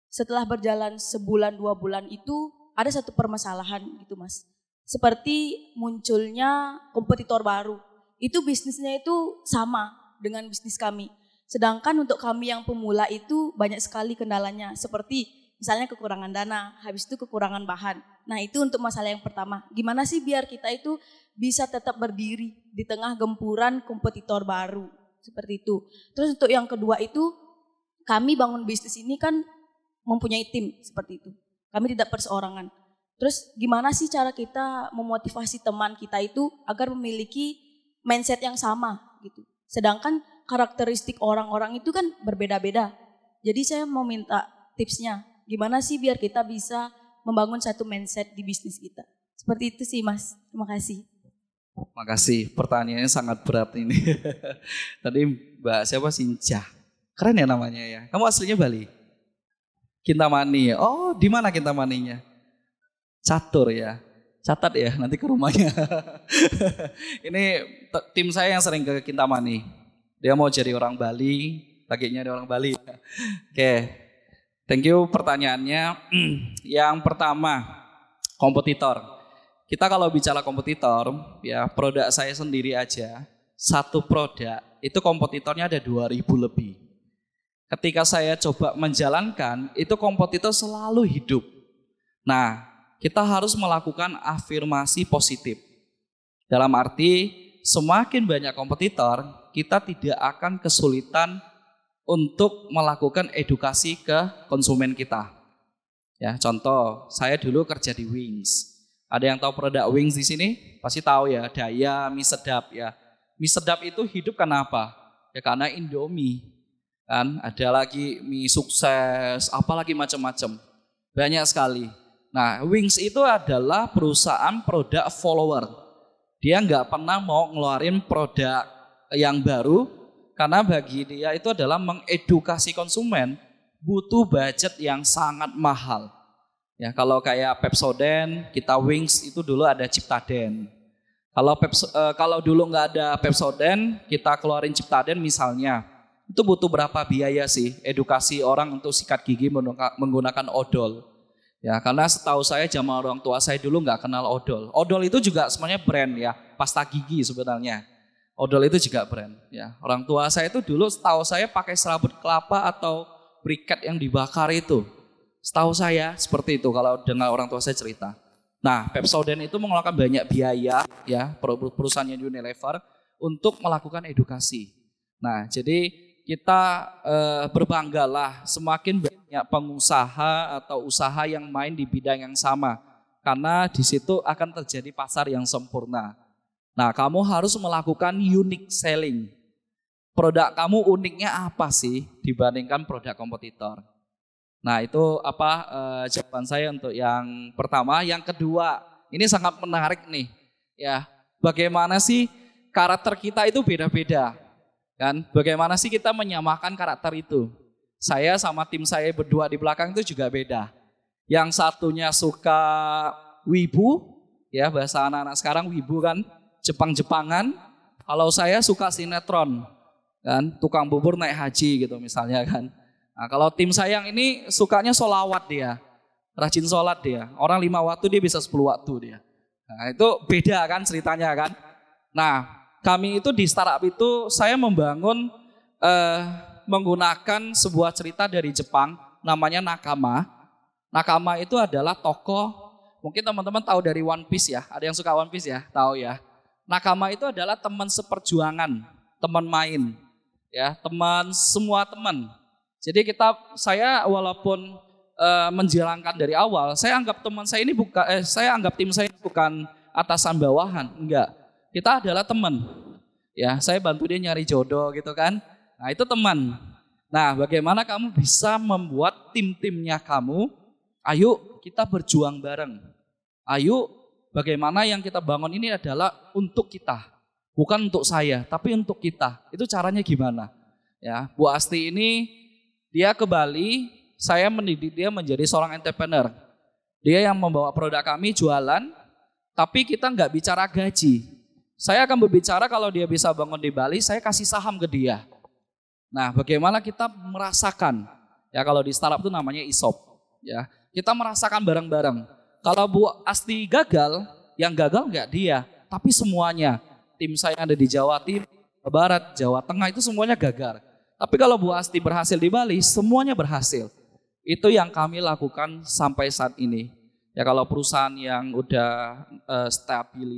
setelah berjalan sebulan dua bulan itu ada satu permasalahan gitu mas. Seperti munculnya kompetitor baru. Itu bisnisnya itu sama dengan bisnis kami. Sedangkan untuk kami yang pemula itu banyak sekali kendalanya. Seperti misalnya kekurangan dana, habis itu kekurangan bahan. Nah itu untuk masalah yang pertama, gimana sih biar kita itu bisa tetap berdiri di tengah gempuran kompetitor baru, seperti itu. Terus untuk yang kedua itu, kami bangun bisnis ini kan mempunyai tim, seperti itu. Kami tidak perseorangan. Terus gimana sih cara kita memotivasi teman kita itu agar memiliki mindset yang sama gitu. Sedangkan karakteristik orang-orang itu kan berbeda-beda. Jadi saya mau minta tipsnya gimana sih biar kita bisa membangun satu mindset di bisnis kita. Seperti itu sih Mas. Terima kasih. Terima kasih. Pertanyaannya sangat berat ini. Tadi Mbak siapa sinca Keren ya namanya ya. Kamu aslinya Bali? Kintamani. Ya? Oh, di mana Kintamaninya? Catur ya catat ya nanti ke rumahnya. ini tim saya yang sering ke Kintamani. Dia mau jadi orang Bali, tagihnya dia orang Bali. Oke, Thank you pertanyaannya. Yang pertama, kompetitor. Kita kalau bicara kompetitor, ya produk saya sendiri aja, satu produk itu kompetitornya ada 2000 lebih. Ketika saya coba menjalankan, itu kompetitor selalu hidup. Nah, kita harus melakukan afirmasi positif. Dalam arti, semakin banyak kompetitor, kita tidak akan kesulitan untuk melakukan edukasi ke konsumen kita. Ya, contoh, saya dulu kerja di Wings. Ada yang tahu produk Wings di sini? Pasti tahu ya, daya mie sedap ya. Mie sedap itu hidup karena apa? Ya karena Indomie. Kan ada lagi mie sukses, apalagi macam-macam. Banyak sekali. Nah, Wings itu adalah perusahaan produk follower. Dia nggak pernah mau ngeluarin produk yang baru, karena bagi dia itu adalah mengedukasi konsumen butuh budget yang sangat mahal. Ya, kalau kayak Pepsoden, kita Wings itu dulu ada Ciptaden. Kalau Pepso, eh, kalau dulu nggak ada Pepsoden, kita keluarin Ciptaden misalnya. Itu butuh berapa biaya sih edukasi orang untuk sikat gigi menggunakan odol? Ya, karena setahu saya zaman orang tua saya dulu nggak kenal odol. Odol itu juga sebenarnya brand ya, pasta gigi sebenarnya. Odol itu juga brand. Ya, orang tua saya itu dulu setahu saya pakai serabut kelapa atau briket yang dibakar itu. Setahu saya seperti itu kalau dengar orang tua saya cerita. Nah, Pepsodent itu mengeluarkan banyak biaya ya perusahaannya Unilever untuk melakukan edukasi. Nah, jadi kita eh, berbanggalah semakin banyak pengusaha atau usaha yang main di bidang yang sama karena di situ akan terjadi pasar yang sempurna. Nah, kamu harus melakukan unique selling. Produk kamu uniknya apa sih dibandingkan produk kompetitor? Nah, itu apa eh, jawaban saya untuk yang pertama, yang kedua. Ini sangat menarik nih. Ya, bagaimana sih karakter kita itu beda-beda? Kan? Bagaimana sih kita menyamakan karakter itu? Saya sama tim saya berdua di belakang itu juga beda. Yang satunya suka wibu, ya bahasa anak-anak sekarang wibu kan, Jepang-Jepangan, kalau saya suka sinetron, kan tukang bubur naik haji gitu misalnya kan. Nah, kalau tim sayang ini sukanya solawat dia, rajin solat dia. Orang lima waktu dia bisa sepuluh waktu dia. Nah, itu beda kan ceritanya kan. Nah, kami itu di startup itu saya membangun eh, menggunakan sebuah cerita dari Jepang namanya Nakama. Nakama itu adalah tokoh mungkin teman-teman tahu dari One Piece ya. Ada yang suka One Piece ya? Tahu ya. Nakama itu adalah teman seperjuangan, teman main, ya, teman semua teman. Jadi kita saya walaupun e, eh, menjelangkan dari awal, saya anggap teman saya ini bukan eh, saya anggap tim saya bukan atasan bawahan, enggak. Kita adalah teman. Ya, saya bantu dia nyari jodoh gitu kan. Nah, itu teman. Nah, bagaimana kamu bisa membuat tim-timnya kamu? Ayo kita berjuang bareng. Ayo Bagaimana yang kita bangun ini adalah untuk kita, bukan untuk saya, tapi untuk kita. Itu caranya gimana? Ya, Bu Asti ini dia ke Bali, saya mendidik dia menjadi seorang entrepreneur. Dia yang membawa produk kami jualan, tapi kita nggak bicara gaji. Saya akan berbicara kalau dia bisa bangun di Bali, saya kasih saham ke dia. Nah, bagaimana kita merasakan? Ya, kalau di startup itu namanya isop. Ya, kita merasakan bareng-bareng. Kalau Bu Asti gagal, yang gagal nggak dia, tapi semuanya. Tim saya yang ada di Jawa Timur, Barat, Jawa Tengah itu semuanya gagal. Tapi kalau Bu Asti berhasil di Bali, semuanya berhasil. Itu yang kami lakukan sampai saat ini. Ya kalau perusahaan yang udah uh, eh, stabil,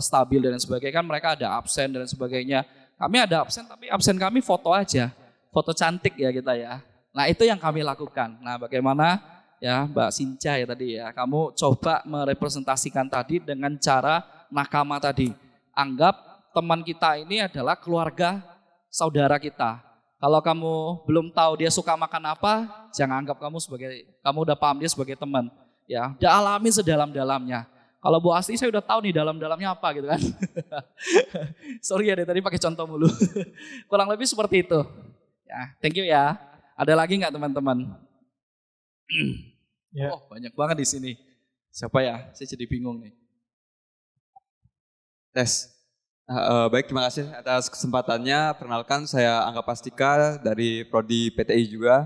stabil dan sebagainya kan mereka ada absen dan sebagainya. Kami ada absen tapi absen kami foto aja, foto cantik ya kita ya. Nah itu yang kami lakukan. Nah bagaimana ya Mbak Sinca ya tadi ya. Kamu coba merepresentasikan tadi dengan cara nakama tadi. Anggap teman kita ini adalah keluarga saudara kita. Kalau kamu belum tahu dia suka makan apa, jangan anggap kamu sebagai kamu udah paham dia sebagai teman. Ya, udah alami sedalam-dalamnya. Kalau Bu Asti saya udah tahu nih dalam-dalamnya apa gitu kan. Sorry ya deh tadi pakai contoh mulu. Kurang lebih seperti itu. Ya, thank you ya. Ada lagi nggak teman-teman? Ya. Oh, banyak banget di sini. Siapa ya? Saya jadi bingung nih. Tes. Uh, baik, terima kasih atas kesempatannya. Perkenalkan, saya Angga Pastika dari Prodi PTI juga.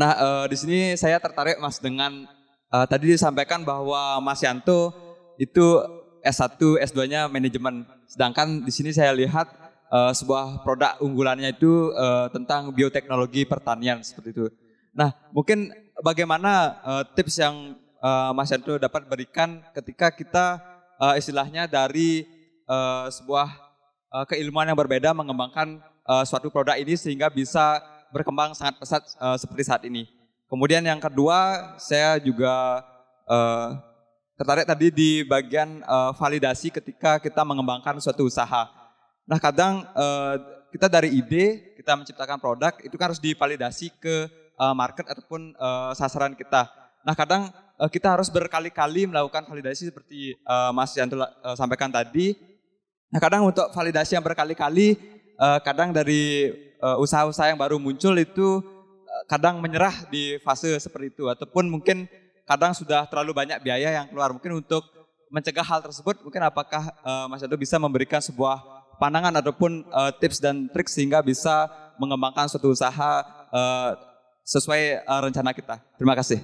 Nah, uh, di sini saya tertarik Mas dengan uh, tadi disampaikan bahwa Mas Yanto itu S1, S2-nya manajemen. Sedangkan di sini saya lihat uh, sebuah produk unggulannya itu uh, tentang bioteknologi pertanian seperti itu. Nah, mungkin bagaimana uh, tips yang uh, Mas Hendro dapat berikan ketika kita uh, istilahnya dari uh, sebuah uh, keilmuan yang berbeda mengembangkan uh, suatu produk ini sehingga bisa berkembang sangat pesat uh, seperti saat ini. Kemudian yang kedua, saya juga uh, tertarik tadi di bagian uh, validasi ketika kita mengembangkan suatu usaha. Nah, kadang uh, kita dari ide, kita menciptakan produk, itu kan harus divalidasi ke uh, market ataupun uh, sasaran kita. Nah, kadang uh, kita harus berkali-kali melakukan validasi seperti uh, Mas Yanto uh, sampaikan tadi. Nah, kadang untuk validasi yang berkali-kali uh, kadang dari usaha usaha-usaha yang baru muncul itu uh, kadang menyerah di fase seperti itu ataupun mungkin kadang sudah terlalu banyak biaya yang keluar. Mungkin untuk mencegah hal tersebut, mungkin apakah uh, Mas Yanto bisa memberikan sebuah pandangan ataupun uh, tips dan trik sehingga bisa mengembangkan suatu usaha uh, sesuai uh, rencana kita. Terima kasih.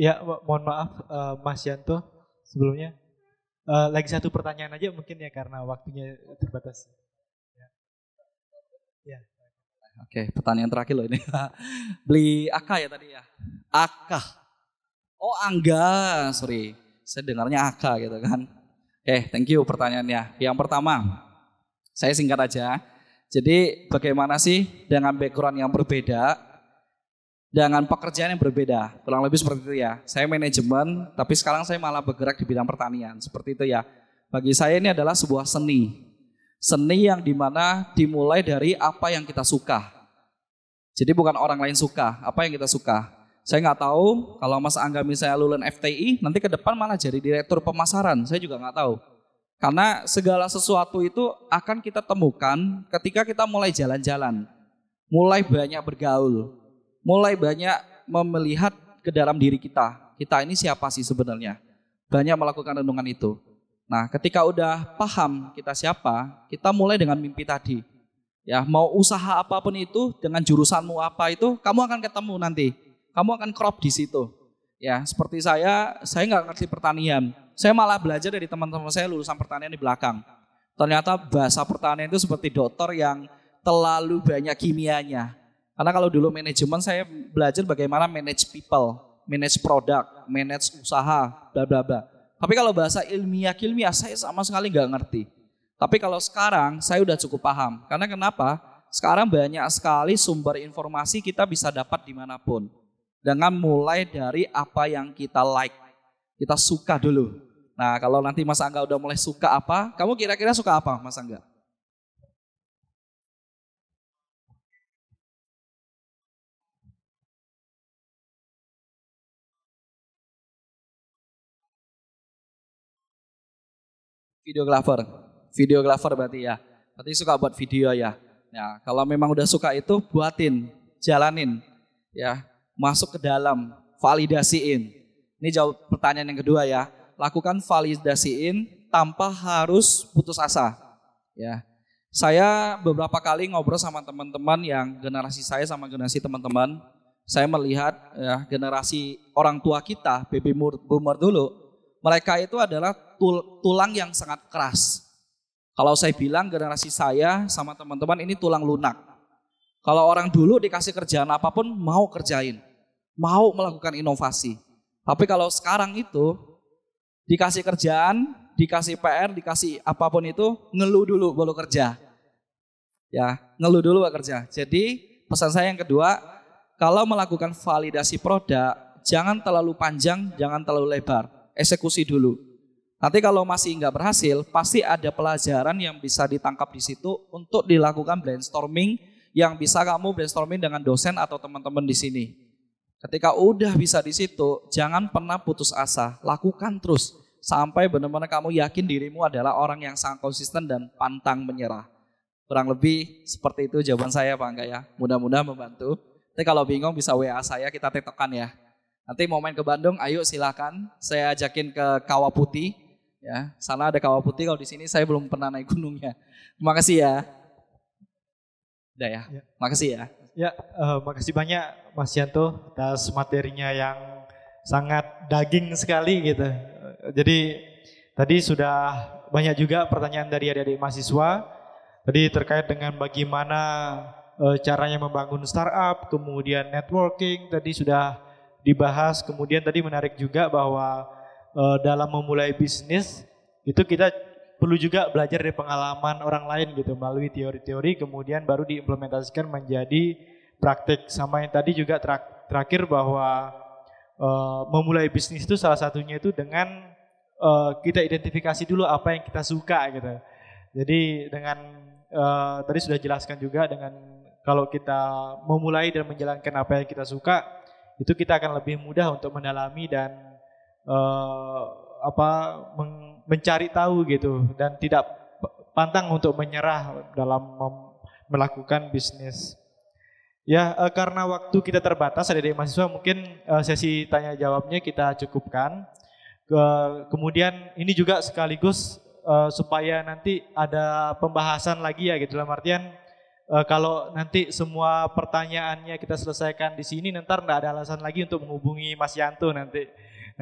Ya, mohon maaf uh, Mas Yanto sebelumnya. Uh, lagi satu pertanyaan aja mungkin ya karena waktunya terbatas. Ya. ya. Oke, pertanyaan terakhir loh ini. Beli AK ya tadi ya? AK. Oh, Angga, sorry. Saya dengarnya AK gitu kan. Oke, thank you pertanyaannya. Yang pertama, saya singkat aja. Jadi bagaimana sih dengan background yang berbeda, dengan pekerjaan yang berbeda, kurang lebih seperti itu ya. Saya manajemen, tapi sekarang saya malah bergerak di bidang pertanian, seperti itu ya. Bagi saya ini adalah sebuah seni, seni yang dimana dimulai dari apa yang kita suka. Jadi bukan orang lain suka, apa yang kita suka. Saya nggak tahu kalau Mas Angga misalnya lulun FTI, nanti ke depan malah jadi direktur pemasaran, saya juga nggak tahu. Karena segala sesuatu itu akan kita temukan ketika kita mulai jalan-jalan, mulai banyak bergaul, mulai banyak melihat ke dalam diri kita. Kita ini siapa sih sebenarnya? Banyak melakukan renungan itu. Nah, ketika udah paham kita siapa, kita mulai dengan mimpi tadi. Ya, mau usaha apapun itu dengan jurusanmu apa itu, kamu akan ketemu nanti. Kamu akan crop di situ. Ya, seperti saya, saya nggak ngerti pertanian saya malah belajar dari teman-teman saya lulusan pertanian di belakang. Ternyata bahasa pertanian itu seperti dokter yang terlalu banyak kimianya. Karena kalau dulu manajemen saya belajar bagaimana manage people, manage produk, manage usaha, bla bla bla. Tapi kalau bahasa ilmiah ilmiah saya sama sekali nggak ngerti. Tapi kalau sekarang saya udah cukup paham. Karena kenapa? Sekarang banyak sekali sumber informasi kita bisa dapat dimanapun dengan mulai dari apa yang kita like. Kita suka dulu. Nah, kalau nanti Mas Angga udah mulai suka apa, kamu kira-kira suka apa, Mas Angga? Videographer, videographer berarti ya. Berarti suka buat video ya. Ya, kalau memang udah suka itu buatin, jalanin. Ya, masuk ke dalam, validasiin. Ini jawab pertanyaan yang kedua ya. Lakukan validasiin tanpa harus putus asa. Ya. Saya beberapa kali ngobrol sama teman-teman yang generasi saya sama generasi teman-teman, saya melihat ya, generasi orang tua kita, baby boomer dulu, mereka itu adalah tul tulang yang sangat keras. Kalau saya bilang generasi saya sama teman-teman ini tulang lunak. Kalau orang dulu dikasih kerjaan apapun mau kerjain, mau melakukan inovasi. Tapi kalau sekarang itu dikasih kerjaan, dikasih PR, dikasih apapun itu, ngeluh dulu baru kerja. Ya, ngeluh dulu baru kerja. Jadi pesan saya yang kedua, kalau melakukan validasi produk, jangan terlalu panjang, jangan terlalu lebar. Eksekusi dulu. Nanti kalau masih nggak berhasil, pasti ada pelajaran yang bisa ditangkap di situ untuk dilakukan brainstorming yang bisa kamu brainstorming dengan dosen atau teman-teman di sini. Ketika udah bisa di situ, jangan pernah putus asa, lakukan terus sampai benar-benar kamu yakin dirimu adalah orang yang sangat konsisten dan pantang menyerah. Kurang lebih seperti itu jawaban saya Pak Angga ya. Mudah-mudahan membantu. Tapi kalau bingung bisa WA saya, kita tetokan ya. Nanti mau main ke Bandung, ayo silahkan. Saya ajakin ke Kawah Putih. Ya, sana ada Kawah Putih, kalau di sini saya belum pernah naik gunungnya. Terima kasih ya. Udah ya, ya. makasih ya. Ya, uh, makasih banyak Mas Yanto atas materinya yang sangat daging sekali gitu. Jadi tadi sudah banyak juga pertanyaan dari adik-adik mahasiswa. Tadi terkait dengan bagaimana uh, caranya membangun startup, kemudian networking tadi sudah dibahas. Kemudian tadi menarik juga bahwa uh, dalam memulai bisnis itu kita perlu juga belajar dari pengalaman orang lain gitu melalui teori-teori kemudian baru diimplementasikan menjadi praktik sama yang tadi juga terakhir bahwa uh, memulai bisnis itu salah satunya itu dengan uh, kita identifikasi dulu apa yang kita suka gitu jadi dengan uh, tadi sudah jelaskan juga dengan kalau kita memulai dan menjalankan apa yang kita suka itu kita akan lebih mudah untuk mendalami dan uh, apa meng mencari tahu gitu dan tidak pantang untuk menyerah dalam melakukan bisnis. Ya, e, karena waktu kita terbatas ada di mahasiswa mungkin e, sesi tanya jawabnya kita cukupkan. E, kemudian ini juga sekaligus e, supaya nanti ada pembahasan lagi ya gitu dalam artian e, kalau nanti semua pertanyaannya kita selesaikan di sini nanti enggak ada alasan lagi untuk menghubungi Mas Yanto nanti.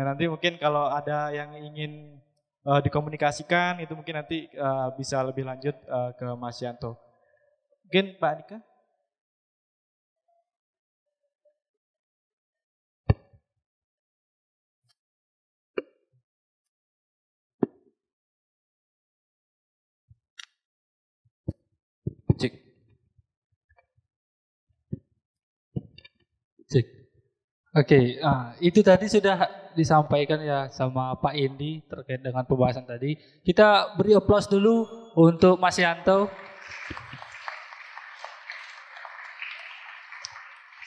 Nah, nanti mungkin kalau ada yang ingin uh, dikomunikasikan itu mungkin nanti uh, bisa lebih lanjut uh, ke Mas Yanto. Mungkin Pak Anika, Oke, okay, uh, itu tadi sudah disampaikan ya sama Pak Indi terkait dengan pembahasan tadi. Kita beri aplaus dulu untuk Mas Yanto.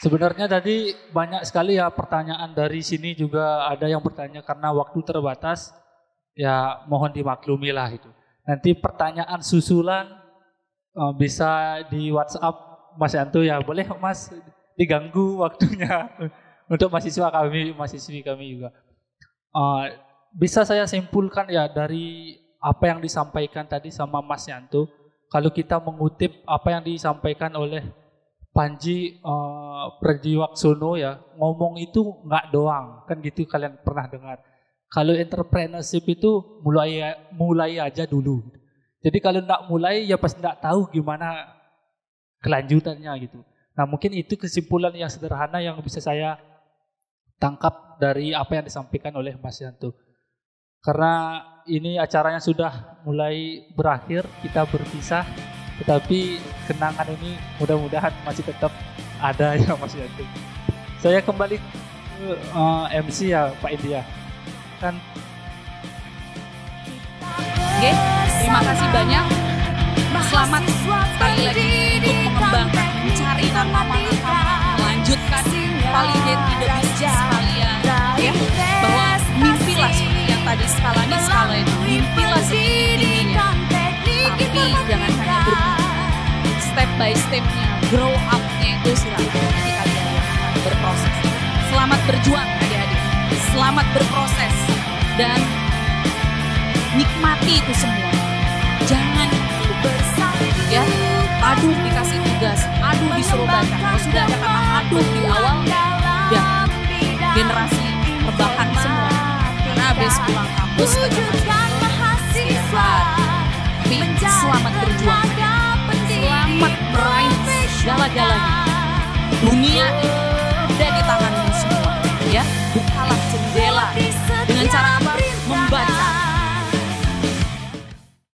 Sebenarnya tadi banyak sekali ya pertanyaan dari sini juga ada yang bertanya karena waktu terbatas ya mohon dimaklumi lah itu. Nanti pertanyaan susulan eh, bisa di WhatsApp Mas Yanto ya boleh Mas diganggu waktunya untuk mahasiswa kami, mahasiswi kami juga. Uh, bisa saya simpulkan ya dari apa yang disampaikan tadi sama Mas Yanto, kalau kita mengutip apa yang disampaikan oleh Panji uh, ah, Prajiwaksono ya, ngomong itu nggak doang, kan gitu kalian pernah dengar. Kalau entrepreneurship itu mulai mulai aja dulu. Jadi kalau nggak mulai ya pasti nggak tahu gimana kelanjutannya gitu. Nah mungkin itu kesimpulan yang sederhana yang bisa saya tangkap dari apa yang disampaikan oleh Mas Yanto. Karena ini acaranya sudah mulai berakhir, kita berpisah, tetapi kenangan ini mudah-mudahan masih tetap ada ya Mas Yanto. Saya kembali ke uh, eh, MC ya Pak India. Kan Oke, terima kasih banyak. Selamat sekali lagi untuk mengembangkan, mencari nama-nama, lanjutkan Paling ide bisnis kalian ya. ya bahwa mimpi lah yang tadi ini skala itu mimpilah seperti tingginya tapi jangan hanya bermimpi step by stepnya grow upnya itu silakan nanti kalian akan berproses selamat berjuang adik-adik selamat berproses dan nikmati itu semua jangan bersatu ya aduh dikasih suruh oh, kalau sudah ada kata aduh di awal ya generasi rebahan semua karena habis pulang kampus mahasiswa tapi selamat berjuang selamat meraih segala-galanya dunia ada di tanganmu semua ya bukalah jendela dengan cara apa membaca